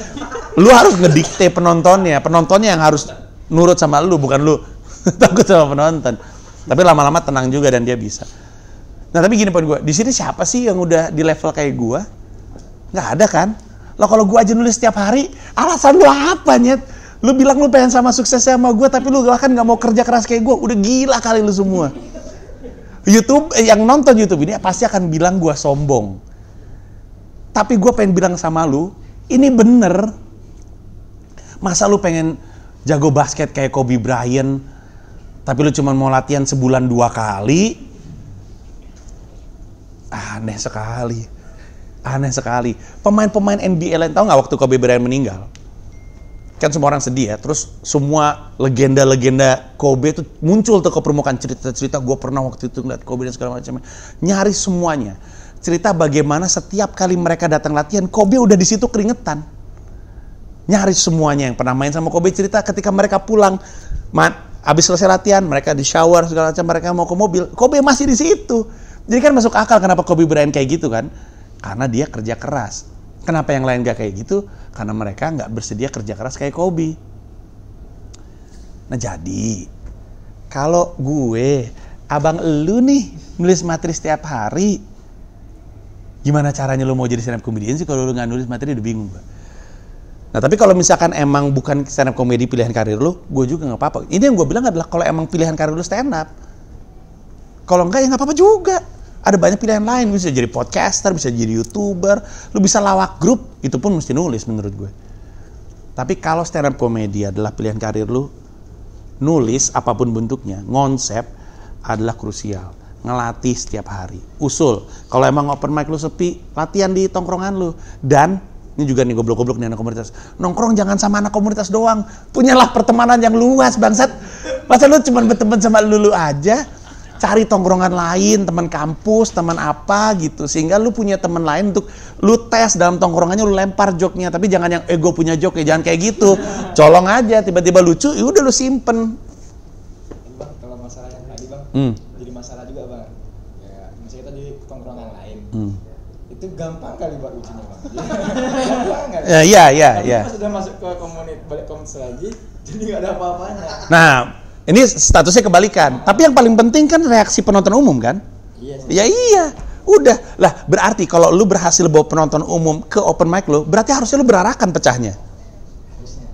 lu harus ngedikte penontonnya, penontonnya yang harus nurut sama lu bukan lu takut sama penonton. Tapi lama-lama tenang juga dan dia bisa. Nah, tapi gini pun gue, di sini siapa sih yang udah di level kayak gue? Nggak ada kan? Lo kalau gue aja nulis setiap hari, alasan lu apa nyet? Lu bilang lu pengen sama suksesnya sama gue, tapi lu bahkan gak mau kerja keras kayak gue. Udah gila kali lu semua. YouTube eh, yang nonton YouTube ini pasti akan bilang gue sombong. Tapi gue pengen bilang sama lu, ini bener. Masa lu pengen jago basket kayak Kobe Bryant, tapi lu cuma mau latihan sebulan dua kali? Aneh sekali. Aneh sekali. Pemain-pemain NBA lain, tau nggak waktu Kobe Bryant meninggal? kan semua orang sedih ya. Terus semua legenda-legenda Kobe itu muncul tuh ke permukaan cerita-cerita gue pernah waktu itu ngeliat Kobe dan segala macamnya. nyari semuanya. Cerita bagaimana setiap kali mereka datang latihan, Kobe udah di situ keringetan. nyari semuanya yang pernah main sama Kobe cerita ketika mereka pulang, man, abis selesai latihan, mereka di shower segala macam, mereka mau ke mobil, Kobe masih di situ. Jadi kan masuk akal kenapa Kobe bermain kayak gitu kan? Karena dia kerja keras Kenapa yang lain gak kayak gitu? Karena mereka nggak bersedia kerja keras kayak Kobe. Nah jadi, kalau gue, abang lu nih, nulis materi setiap hari, gimana caranya lu mau jadi stand up comedian sih kalau lu nggak nulis materi udah bingung gue. Nah tapi kalau misalkan emang bukan stand up komedi pilihan karir lu, gue juga nggak apa-apa. Ini yang gue bilang adalah kalau emang pilihan karir lu stand up, kalau enggak ya nggak apa-apa juga ada banyak pilihan lain bisa jadi podcaster bisa jadi youtuber lu bisa lawak grup itu pun mesti nulis menurut gue tapi kalau stand up komedi adalah pilihan karir lu nulis apapun bentuknya konsep adalah krusial ngelatih setiap hari usul kalau emang open mic lu sepi latihan di tongkrongan lu dan ini juga nih goblok-goblok nih anak komunitas nongkrong jangan sama anak komunitas doang punyalah pertemanan yang luas bangsat masa lu cuma berteman sama lulu aja cari tongkrongan lain, teman kampus, teman apa gitu. Sehingga lu punya teman lain untuk lu tes dalam tongkrongannya lu lempar joknya, tapi jangan yang ego eh, punya jok ya, jangan kayak gitu. Colong aja tiba-tiba lucu, ya udah lu simpen. Bang, kalau masalah yang tadi, Bang. Hmm. Jadi masalah juga, Bang. Ya, misalnya kita di tongkrongan lain. Hmm. Itu gampang kali buat lucunya, Bang. gampang kali. Ya, iya, iya, iya. sudah masuk ke komunitas balik komunitas lagi, jadi nggak ada apa-apanya. Nah, ini statusnya kebalikan. Tapi yang paling penting kan reaksi penonton umum kan? Iya. Ya iya. Udah. Lah, berarti kalau lu berhasil bawa penonton umum ke open mic lu, berarti harusnya lu berarahkan pecahnya.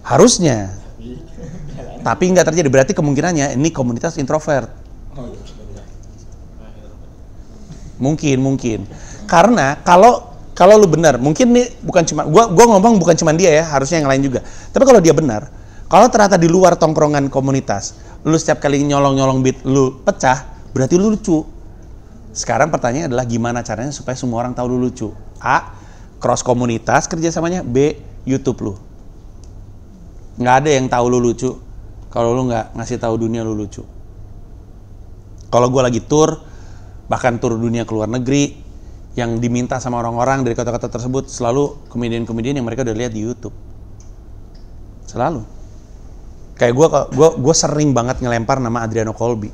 Harusnya. harusnya. Tapi nggak terjadi. Berarti kemungkinannya ini komunitas introvert. Oh, iya, mungkin, mungkin. Karena kalau kalau lu benar, mungkin nih bukan cuma gua gua ngomong bukan cuma dia ya, harusnya yang lain juga. Tapi kalau dia benar, kalau ternyata di luar tongkrongan komunitas, lu setiap kali nyolong-nyolong beat lu pecah, berarti lu lucu. Sekarang pertanyaannya adalah gimana caranya supaya semua orang tahu lu lucu? A. Cross komunitas kerjasamanya. B. YouTube lu. Nggak ada yang tahu lu lucu kalau lu nggak ngasih tahu dunia lu lucu. Kalau gue lagi tour, bahkan tour dunia ke luar negeri, yang diminta sama orang-orang dari kota-kota tersebut selalu komedian-komedian yang mereka udah lihat di YouTube. Selalu. Kayak gue gua, gua sering banget ngelempar nama Adriano Colby.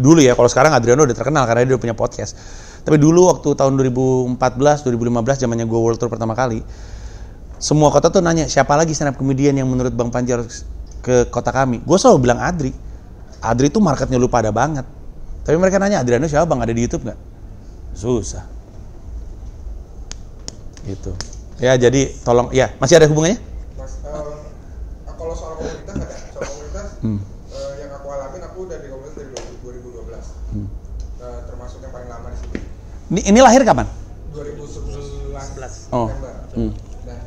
Dulu ya, kalau sekarang Adriano udah terkenal karena dia udah punya podcast. Tapi dulu waktu tahun 2014, 2015 zamannya gue World Tour pertama kali, semua kota tuh nanya siapa lagi stand up comedian yang menurut Bang Panji ke kota kami. Gue selalu bilang Adri. Adri tuh marketnya lu pada banget. Tapi mereka nanya Adriano siapa Bang ada di YouTube nggak? Susah. Gitu. Ya jadi tolong ya masih ada hubungannya? Mas, uh, hmm. uh, yang aku alamin aku udah di komunitas dari 2012 hmm. uh, termasuk yang paling lama di sini ini, lahir kapan 2011 oh. September hmm. nah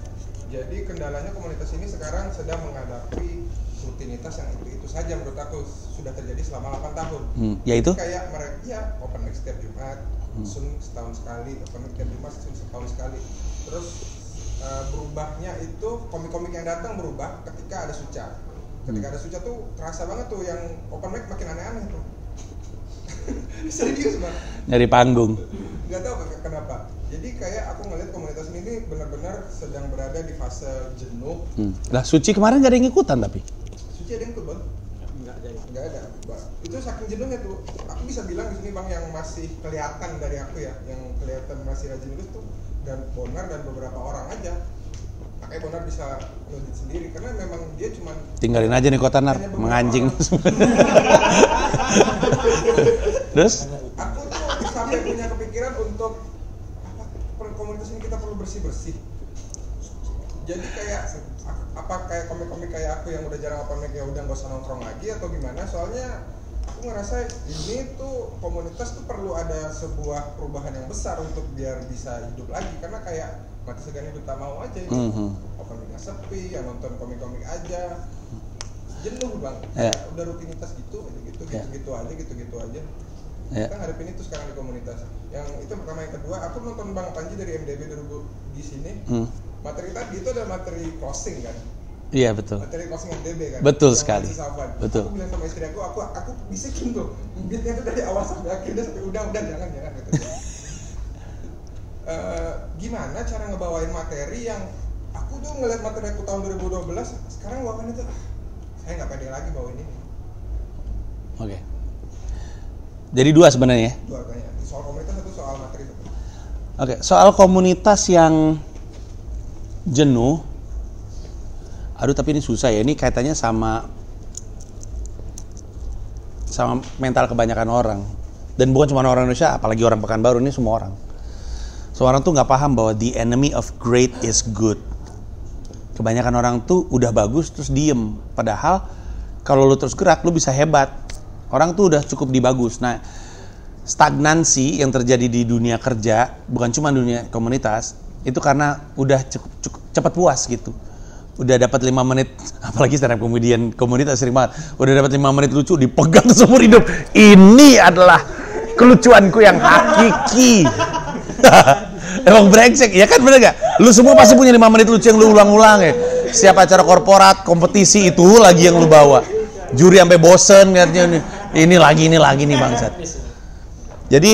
jadi kendalanya komunitas ini sekarang sedang menghadapi rutinitas yang itu itu saja menurut aku sudah terjadi selama 8 tahun hmm. yaitu kayak mereka ya open mic step Jumat hmm. setahun sekali open mic setiap Jumat Sun setahun sekali terus Uh, berubahnya itu komik-komik yang datang berubah ketika ada suca ketika ada Suca tuh terasa banget tuh yang open mic makin aneh-aneh tuh serius banget nyari panggung nggak tahu kenapa jadi kayak aku ngeliat komunitas ini, benar-benar sedang berada di fase jenuh hmm. lah Suci kemarin gak ada yang ikutan tapi Suci ada yang ikut bang nggak ada nggak ada bang. itu saking jenuhnya tuh aku bisa bilang di sini bang yang masih kelihatan dari aku ya yang kelihatan masih rajin itu tuh dan Bonar dan beberapa orang aja eh Bonar bisa lanjut sendiri karena memang dia cuma tinggalin aja nih kota nar menganjing terus aku tuh sampai punya kepikiran untuk apa komunitas ini kita perlu bersih bersih jadi kayak apa kayak komik-komik kayak aku yang udah jarang apa ya udah nggak usah nongkrong lagi atau gimana soalnya aku ngerasa ini tuh komunitas tuh perlu ada sebuah perubahan yang besar untuk biar bisa hidup lagi karena kayak mati itu tak mau aja gitu. Mm -hmm. Openingnya sepi, ya nonton komik-komik aja. Jenuh bang, yeah. udah rutinitas gitu, gitu, gitu, yeah. gitu aja, gitu, gitu aja. Yeah. Kita ngadepin itu sekarang di komunitas. Yang itu pertama yang kedua, aku nonton Bang Panji dari MDB dulu di sini. Mm. Materi tadi itu ada materi closing kan Iya betul. Materi closing FDB kan. Betul sekali. Betul. Aku bilang sama istri aku, aku aku bisikin tuh, bibitnya tuh dari awal sampai akhirnya sampai udah udah jangan jangan gitu. uh, gimana cara ngebawain materi yang aku tuh ngeliat materi aku tahun 2012 sekarang wawannya tuh saya nggak pede lagi bawain ini. Oke. Okay. Jadi dua sebenarnya. Ya? Dua tanya. Soal komunitas itu soal materi. Oke, okay. soal komunitas yang jenuh aduh tapi ini susah ya ini kaitannya sama sama mental kebanyakan orang dan bukan cuma orang Indonesia apalagi orang Pekanbaru ini semua orang semua orang tuh nggak paham bahwa the enemy of great is good kebanyakan orang tuh udah bagus terus diem padahal kalau lu terus gerak lu bisa hebat orang tuh udah cukup dibagus nah stagnansi yang terjadi di dunia kerja bukan cuma dunia komunitas itu karena udah cukup, cukup cepat puas gitu udah dapat lima menit apalagi stand up komedian komunitas sering banget udah dapat lima menit lucu dipegang seumur hidup ini adalah kelucuanku yang hakiki emang brengsek ya kan bener gak lu semua pasti punya lima menit lucu yang lu ulang-ulang ya setiap acara korporat kompetisi itu lagi yang lu bawa juri sampai bosen katanya ini, ini lagi ini lagi nih bangsat jadi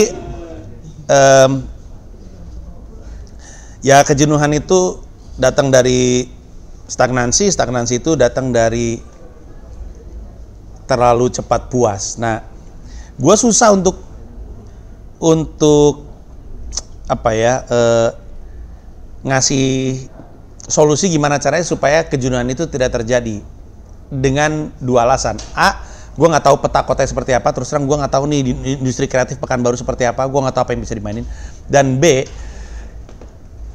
um, ya kejenuhan itu datang dari stagnansi stagnansi itu datang dari terlalu cepat puas nah gue susah untuk untuk apa ya eh, ngasih solusi gimana caranya supaya kejunuhan itu tidak terjadi dengan dua alasan a gue nggak tahu peta kota seperti apa terus terang gue nggak tahu nih industri kreatif pekanbaru seperti apa gue nggak tahu apa yang bisa dimainin dan b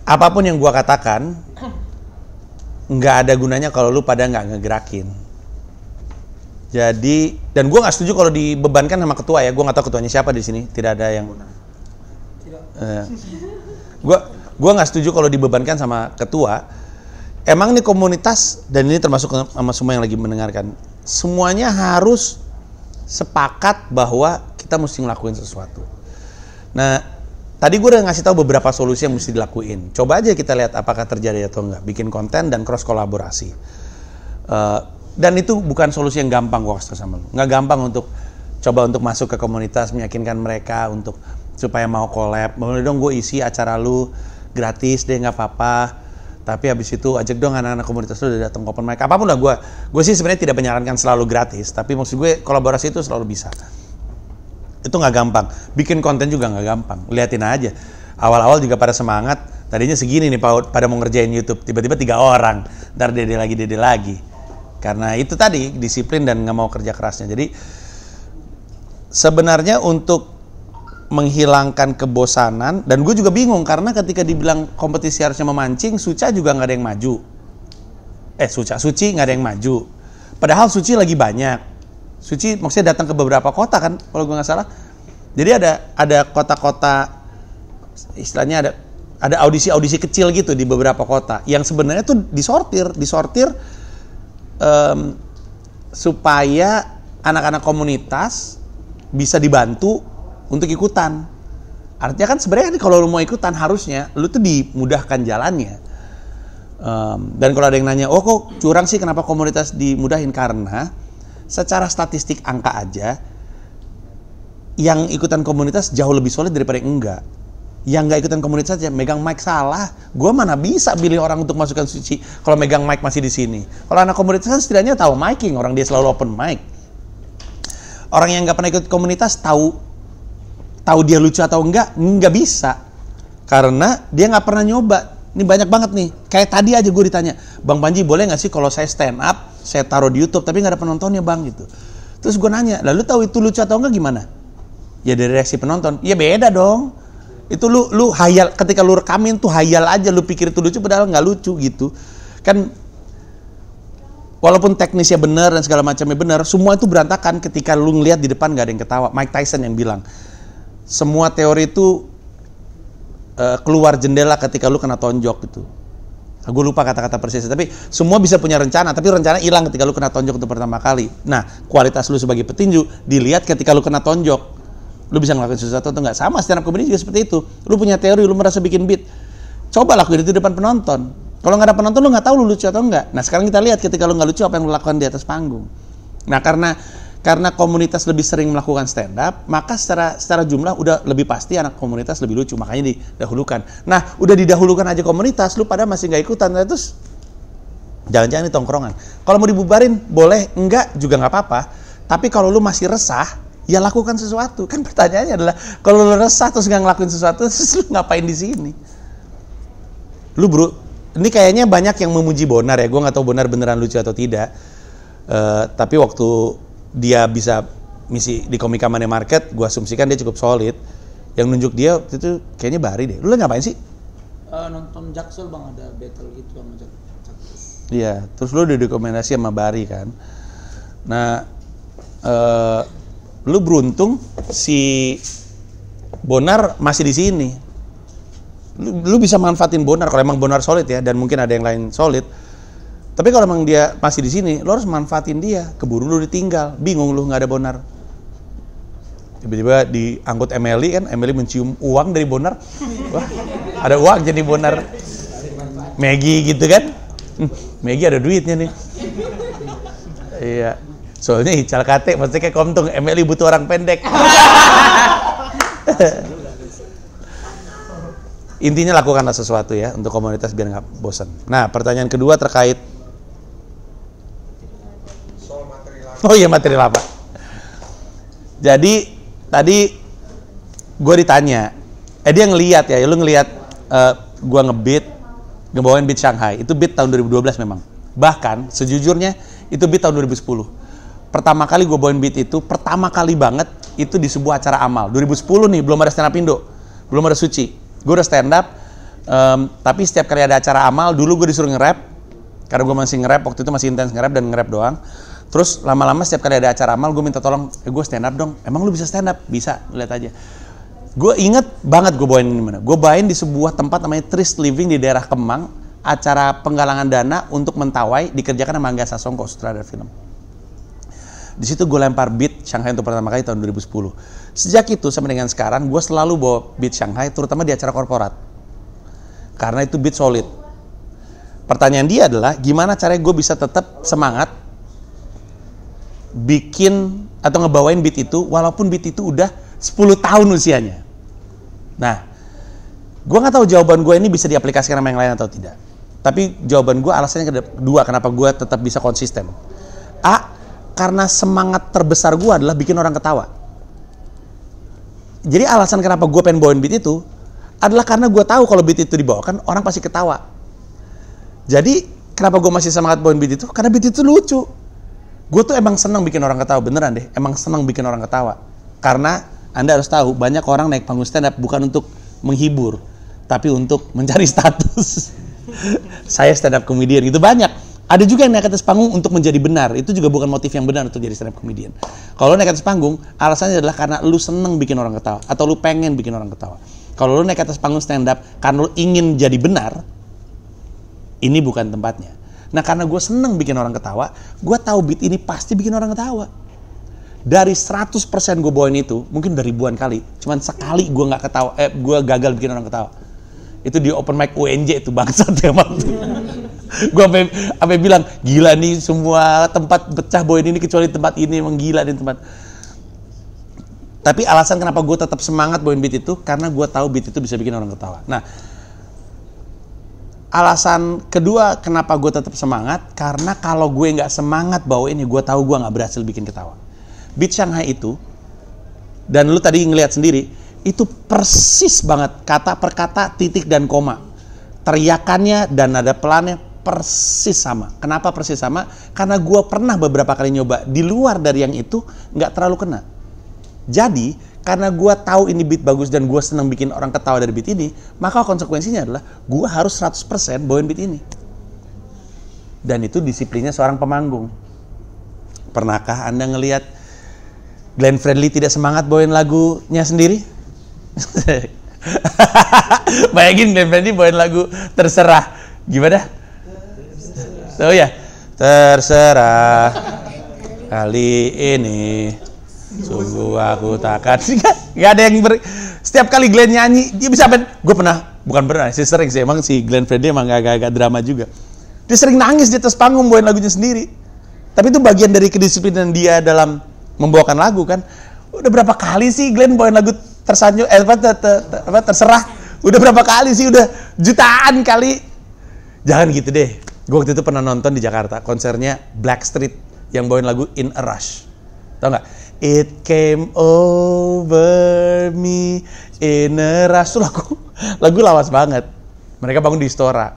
apapun yang gue katakan nggak ada gunanya kalau lu pada nggak ngegerakin. Jadi dan gue nggak setuju kalau dibebankan sama ketua ya. Gue nggak tahu ketuanya siapa di sini. Tidak ada yang. Gue uh, gue nggak setuju kalau dibebankan sama ketua. Emang ini komunitas dan ini termasuk sama semua yang lagi mendengarkan. Semuanya harus sepakat bahwa kita mesti ngelakuin sesuatu. Nah, Tadi gue udah ngasih tahu beberapa solusi yang mesti dilakuin. Coba aja kita lihat apakah terjadi atau enggak. Bikin konten dan cross kolaborasi. Uh, dan itu bukan solusi yang gampang gue kasih sama lo. Nggak gampang untuk coba untuk masuk ke komunitas, meyakinkan mereka untuk supaya mau collab. Mau dong gue isi acara lu gratis deh nggak apa-apa. Tapi habis itu ajak dong anak-anak komunitas lu udah datang open mic. Apapun lah gue. Gue sih sebenarnya tidak menyarankan selalu gratis. Tapi maksud gue kolaborasi itu selalu bisa itu nggak gampang. Bikin konten juga nggak gampang. Liatin aja. Awal-awal juga pada semangat. Tadinya segini nih pada mau ngerjain YouTube. Tiba-tiba tiga orang. Ntar dede lagi, dede lagi. Karena itu tadi disiplin dan nggak mau kerja kerasnya. Jadi sebenarnya untuk menghilangkan kebosanan dan gue juga bingung karena ketika dibilang kompetisi harusnya memancing Suca juga nggak ada yang maju eh Suca Suci nggak ada yang maju padahal Suci lagi banyak Suci maksudnya datang ke beberapa kota kan kalau gue nggak salah. Jadi ada ada kota-kota istilahnya ada ada audisi-audisi kecil gitu di beberapa kota yang sebenarnya tuh disortir, disortir um, supaya anak-anak komunitas bisa dibantu untuk ikutan. Artinya kan sebenarnya kalau lu mau ikutan harusnya lu tuh dimudahkan jalannya. Um, dan kalau ada yang nanya, oh kok curang sih kenapa komunitas dimudahin karena secara statistik angka aja yang ikutan komunitas jauh lebih solid daripada yang enggak yang enggak ikutan komunitas aja megang mic salah gue mana bisa pilih orang untuk masukkan suci kalau megang mic masih di sini kalau anak komunitas kan setidaknya tahu miking orang dia selalu open mic orang yang nggak pernah ikut komunitas tahu tahu dia lucu atau enggak nggak bisa karena dia nggak pernah nyoba ini banyak banget nih. Kayak tadi aja gue ditanya, Bang Panji boleh nggak sih kalau saya stand up, saya taruh di YouTube tapi nggak ada penontonnya bang gitu. Terus gue nanya, lalu tahu itu lucu atau enggak gimana? Ya dari reaksi penonton, ya beda dong. Itu lu lu hayal ketika lu rekamin tuh hayal aja, lu pikir itu lucu padahal nggak lucu gitu. Kan walaupun teknisnya benar dan segala macamnya benar, semua itu berantakan ketika lu ngelihat di depan gak ada yang ketawa. Mike Tyson yang bilang, semua teori itu Eh, keluar jendela ketika lu kena tonjok gitu. Nah, Gue lupa kata-kata persisnya, tapi semua bisa punya rencana, tapi rencana hilang ketika lu kena tonjok untuk pertama kali. Nah, kualitas lu sebagai petinju dilihat ketika lu kena tonjok. Lu bisa ngelakuin sesuatu atau enggak. Sama stand up comedy juga seperti itu. Lu punya teori, lu merasa bikin beat. Coba lakuin itu di depan penonton. Kalau nggak ada penonton lu nggak tahu lu lucu atau enggak. Nah, sekarang kita lihat ketika lu nggak lucu apa yang lu lakukan di atas panggung. Nah, karena karena komunitas lebih sering melakukan stand up, maka secara secara jumlah udah lebih pasti anak komunitas lebih lucu, makanya didahulukan. Nah, udah didahulukan aja komunitas, lu pada masih nggak ikutan, nah, terus jangan-jangan di tongkrongan. Kalau mau dibubarin, boleh, enggak juga nggak apa-apa. Tapi kalau lu masih resah, ya lakukan sesuatu. Kan pertanyaannya adalah, kalau lu resah terus nggak ngelakuin sesuatu, terus lu ngapain di sini? Lu bro, ini kayaknya banyak yang memuji Bonar ya, gue nggak tahu Bonar beneran lucu atau tidak. Uh, tapi waktu dia bisa misi di Komika Money Market, gue asumsikan dia cukup solid. Yang nunjuk dia waktu itu kayaknya Bari deh. Lu ngapain sih? Uh, nonton Jaksel bang ada battle gitu sama Jaksel. Iya, terus lu didokumentasi sama Bari kan. Nah, uh, lu beruntung si Bonar masih di sini. Lu, lu bisa manfaatin Bonar kalau emang Bonar solid ya dan mungkin ada yang lain solid tapi kalau emang dia masih di sini, lo harus manfaatin dia. Keburu lo ditinggal, bingung lo nggak ada bonar. Tiba-tiba diangkut Emily kan, Emily mencium uang dari bonar. Wah, ada uang jadi bonar. Maggie gitu kan. Hmm, Maggie ada duitnya nih. Iya. Soalnya Ical Kate, maksudnya kayak komtung, Emily butuh orang pendek. Intinya lakukanlah sesuatu ya untuk komunitas biar nggak bosan. Nah, pertanyaan kedua terkait oh iya materi lama jadi tadi gue ditanya eh dia ngelihat ya lu ngelihat uh, eh, gue ngebit ngebawain beat Shanghai itu beat tahun 2012 memang bahkan sejujurnya itu beat tahun 2010 pertama kali gue bawain beat itu pertama kali banget itu di sebuah acara amal 2010 nih belum ada stand up Indo belum ada suci gue udah stand up um, tapi setiap kali ada acara amal dulu gue disuruh nge-rap karena gue masih nge-rap waktu itu masih intens nge-rap dan nge-rap doang Terus lama-lama setiap kali ada acara amal gue minta tolong, eh, gue stand up dong. Emang lu bisa stand up? Bisa, lihat aja. Gue inget banget gue bawain di mana. Gue bawain di sebuah tempat namanya Trist Living di daerah Kemang. Acara penggalangan dana untuk mentawai dikerjakan sama Angga Sasongko, sutradara film. Di situ gue lempar beat Shanghai untuk pertama kali tahun 2010. Sejak itu sampai dengan sekarang gue selalu bawa beat Shanghai terutama di acara korporat. Karena itu beat solid. Pertanyaan dia adalah gimana caranya gue bisa tetap semangat bikin atau ngebawain beat itu walaupun beat itu udah 10 tahun usianya. Nah, gue nggak tahu jawaban gue ini bisa diaplikasikan sama yang lain atau tidak. Tapi jawaban gue alasannya kedua kenapa gue tetap bisa konsisten. A, karena semangat terbesar gue adalah bikin orang ketawa. Jadi alasan kenapa gue pengen bawain beat itu adalah karena gue tahu kalau beat itu dibawakan orang pasti ketawa. Jadi kenapa gue masih semangat bawain beat itu? Karena beat itu lucu gue tuh emang senang bikin orang ketawa beneran deh emang senang bikin orang ketawa karena anda harus tahu banyak orang naik panggung stand up bukan untuk menghibur tapi untuk mencari status saya stand up comedian itu banyak ada juga yang naik atas panggung untuk menjadi benar itu juga bukan motif yang benar untuk jadi stand up comedian kalau naik atas panggung alasannya adalah karena lu seneng bikin orang ketawa atau lu pengen bikin orang ketawa kalau lu naik atas panggung stand up karena lu ingin jadi benar ini bukan tempatnya Nah karena gue seneng bikin orang ketawa, gue tahu beat ini pasti bikin orang ketawa. Dari 100% gue bawain itu, mungkin dari ribuan kali, cuman sekali gue nggak ketawa, eh gue gagal bikin orang ketawa. Itu di open mic UNJ itu bangsat ya gue sampai, sampai bilang gila nih semua tempat pecah bawain ini kecuali tempat ini emang gila nih tempat. Tapi alasan kenapa gue tetap semangat bawain beat itu karena gue tahu beat itu bisa bikin orang ketawa. Nah, alasan kedua kenapa gue tetap semangat karena kalau gue nggak semangat bawa ini ya gue tahu gue nggak berhasil bikin ketawa beat Shanghai itu dan lu tadi ngelihat sendiri itu persis banget kata per kata titik dan koma teriakannya dan nada pelannya persis sama kenapa persis sama karena gue pernah beberapa kali nyoba di luar dari yang itu nggak terlalu kena jadi karena gue tahu ini beat bagus dan gue senang bikin orang ketawa dari beat ini, maka konsekuensinya adalah gue harus 100% bawain beat ini. Dan itu disiplinnya seorang pemanggung. Pernahkah Anda ngelihat Glenn Fredly tidak semangat bawain lagunya sendiri? Bayangin Glenn Fredly bawain lagu terserah. Gimana? Terserah. Oh ya, terserah kali ini Sungguh aku takkan. Gak ada yang ber... Setiap kali Glenn nyanyi, dia bisa ben. Gue pernah, bukan pernah sih sering sih. Emang si Glenn Freddy emang gak agak drama juga. Dia sering nangis di atas panggung buat lagunya sendiri. Tapi itu bagian dari kedisiplinan dia dalam membawakan lagu kan. Udah berapa kali sih Glenn bawain lagu tersanjung, eh, apa, ter, ter, ter, apa, terserah. Udah berapa kali sih? Udah jutaan kali. Jangan gitu deh. Gue waktu itu pernah nonton di Jakarta konsernya Blackstreet yang bawain lagu In A Rush. Tau gak? It came over me in a rush. lagu, lagu lawas banget. Mereka bangun di Istora.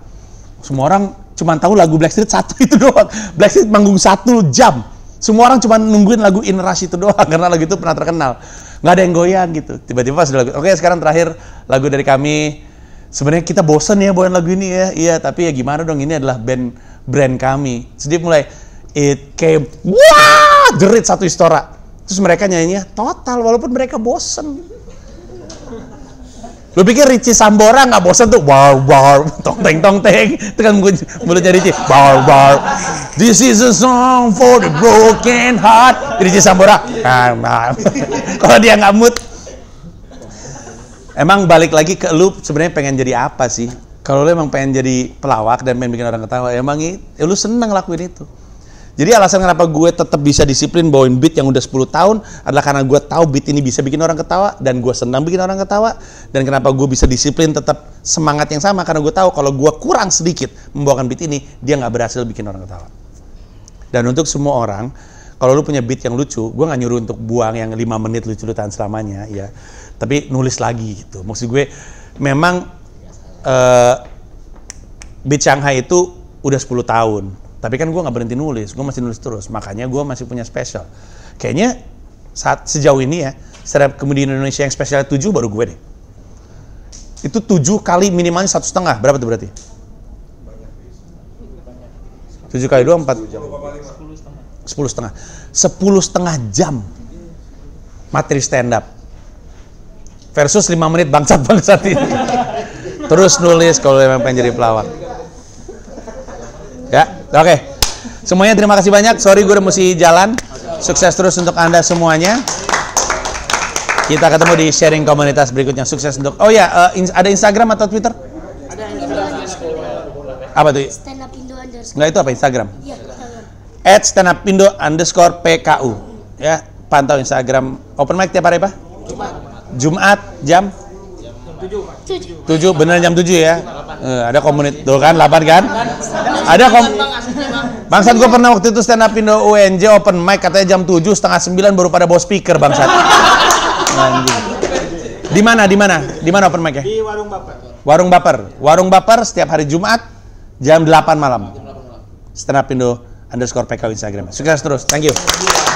Semua orang cuma tahu lagu Blackstreet satu itu doang. Blackstreet manggung satu jam. Semua orang cuma nungguin lagu In Rush itu doang karena lagu itu pernah terkenal. Gak ada yang goyang gitu. Tiba-tiba pas lagu. Oke, sekarang terakhir lagu dari kami. Sebenarnya kita bosen ya bawain lagu ini ya. Iya, tapi ya gimana dong ini adalah band brand kami. Sedih mulai It came, wah, jerit satu istora Terus mereka nyanyinya total walaupun mereka bosen. Lu pikir Ricci Sambora nggak bosen tuh? Bar bar tong teng tong teng. Itu kan mulutnya Ricci. Bar bar. This is a song for the broken heart. Ricci Sambora. Nah, Kalau dia nggak mood. Emang balik lagi ke lu sebenarnya pengen jadi apa sih? Kalau lu emang pengen jadi pelawak dan pengen bikin orang ketawa, emang itu, ya, lu seneng lakuin itu. Jadi alasan kenapa gue tetap bisa disiplin bawain beat yang udah 10 tahun adalah karena gue tahu beat ini bisa bikin orang ketawa dan gue senang bikin orang ketawa dan kenapa gue bisa disiplin tetap semangat yang sama karena gue tahu kalau gue kurang sedikit membawakan beat ini dia nggak berhasil bikin orang ketawa. Dan untuk semua orang kalau lu punya beat yang lucu, gue nggak nyuruh untuk buang yang lima menit lucu-lucuan selamanya ya. Tapi nulis lagi gitu. Maksud gue memang uh, beat Shanghai itu udah 10 tahun tapi kan gue nggak berhenti nulis, gue masih nulis terus. Makanya gue masih punya special. Kayaknya saat sejauh ini ya, setiap kemudian Indonesia yang spesial tujuh baru gue deh. Itu tujuh kali minimalnya satu setengah. Berapa tuh berarti? Tujuh kali 2, empat. Sepuluh setengah. Sepuluh setengah jam materi stand up. Versus lima menit bangsat-bangsat ini. Terus nulis kalau memang pengen jadi pelawak. Ya, Oke. Okay. Semuanya terima kasih banyak. Sorry gue udah mesti jalan. Sukses terus untuk Anda semuanya. Kita ketemu di sharing komunitas berikutnya. Sukses untuk Oh ya, uh, eh, in ada Instagram atau Twitter? Ada Apa tuh? Stand up Indo underscore. Enggak itu apa Instagram? Iya, Instagram. At stand up Indo underscore PKU. Ya, pantau Instagram. Open mic tiap hari, Pak? Jumat. Jumat jam tujuh tujuh benar jam tujuh ya? uh, ada komunit tuh kan 8 kan? Ada kom Bangsat gue pernah waktu itu stand up Indo UNJ open mic katanya jam 7 setengah 9 baru pada bawa speaker bangsat. Di mana? Di mana? Di mana open mic ya? Di Warung Baper. Warung Baper. Warung Baper setiap hari Jumat jam delapan malam. Stand up Indo underscore PK Instagram. Sukses terus. Thank you.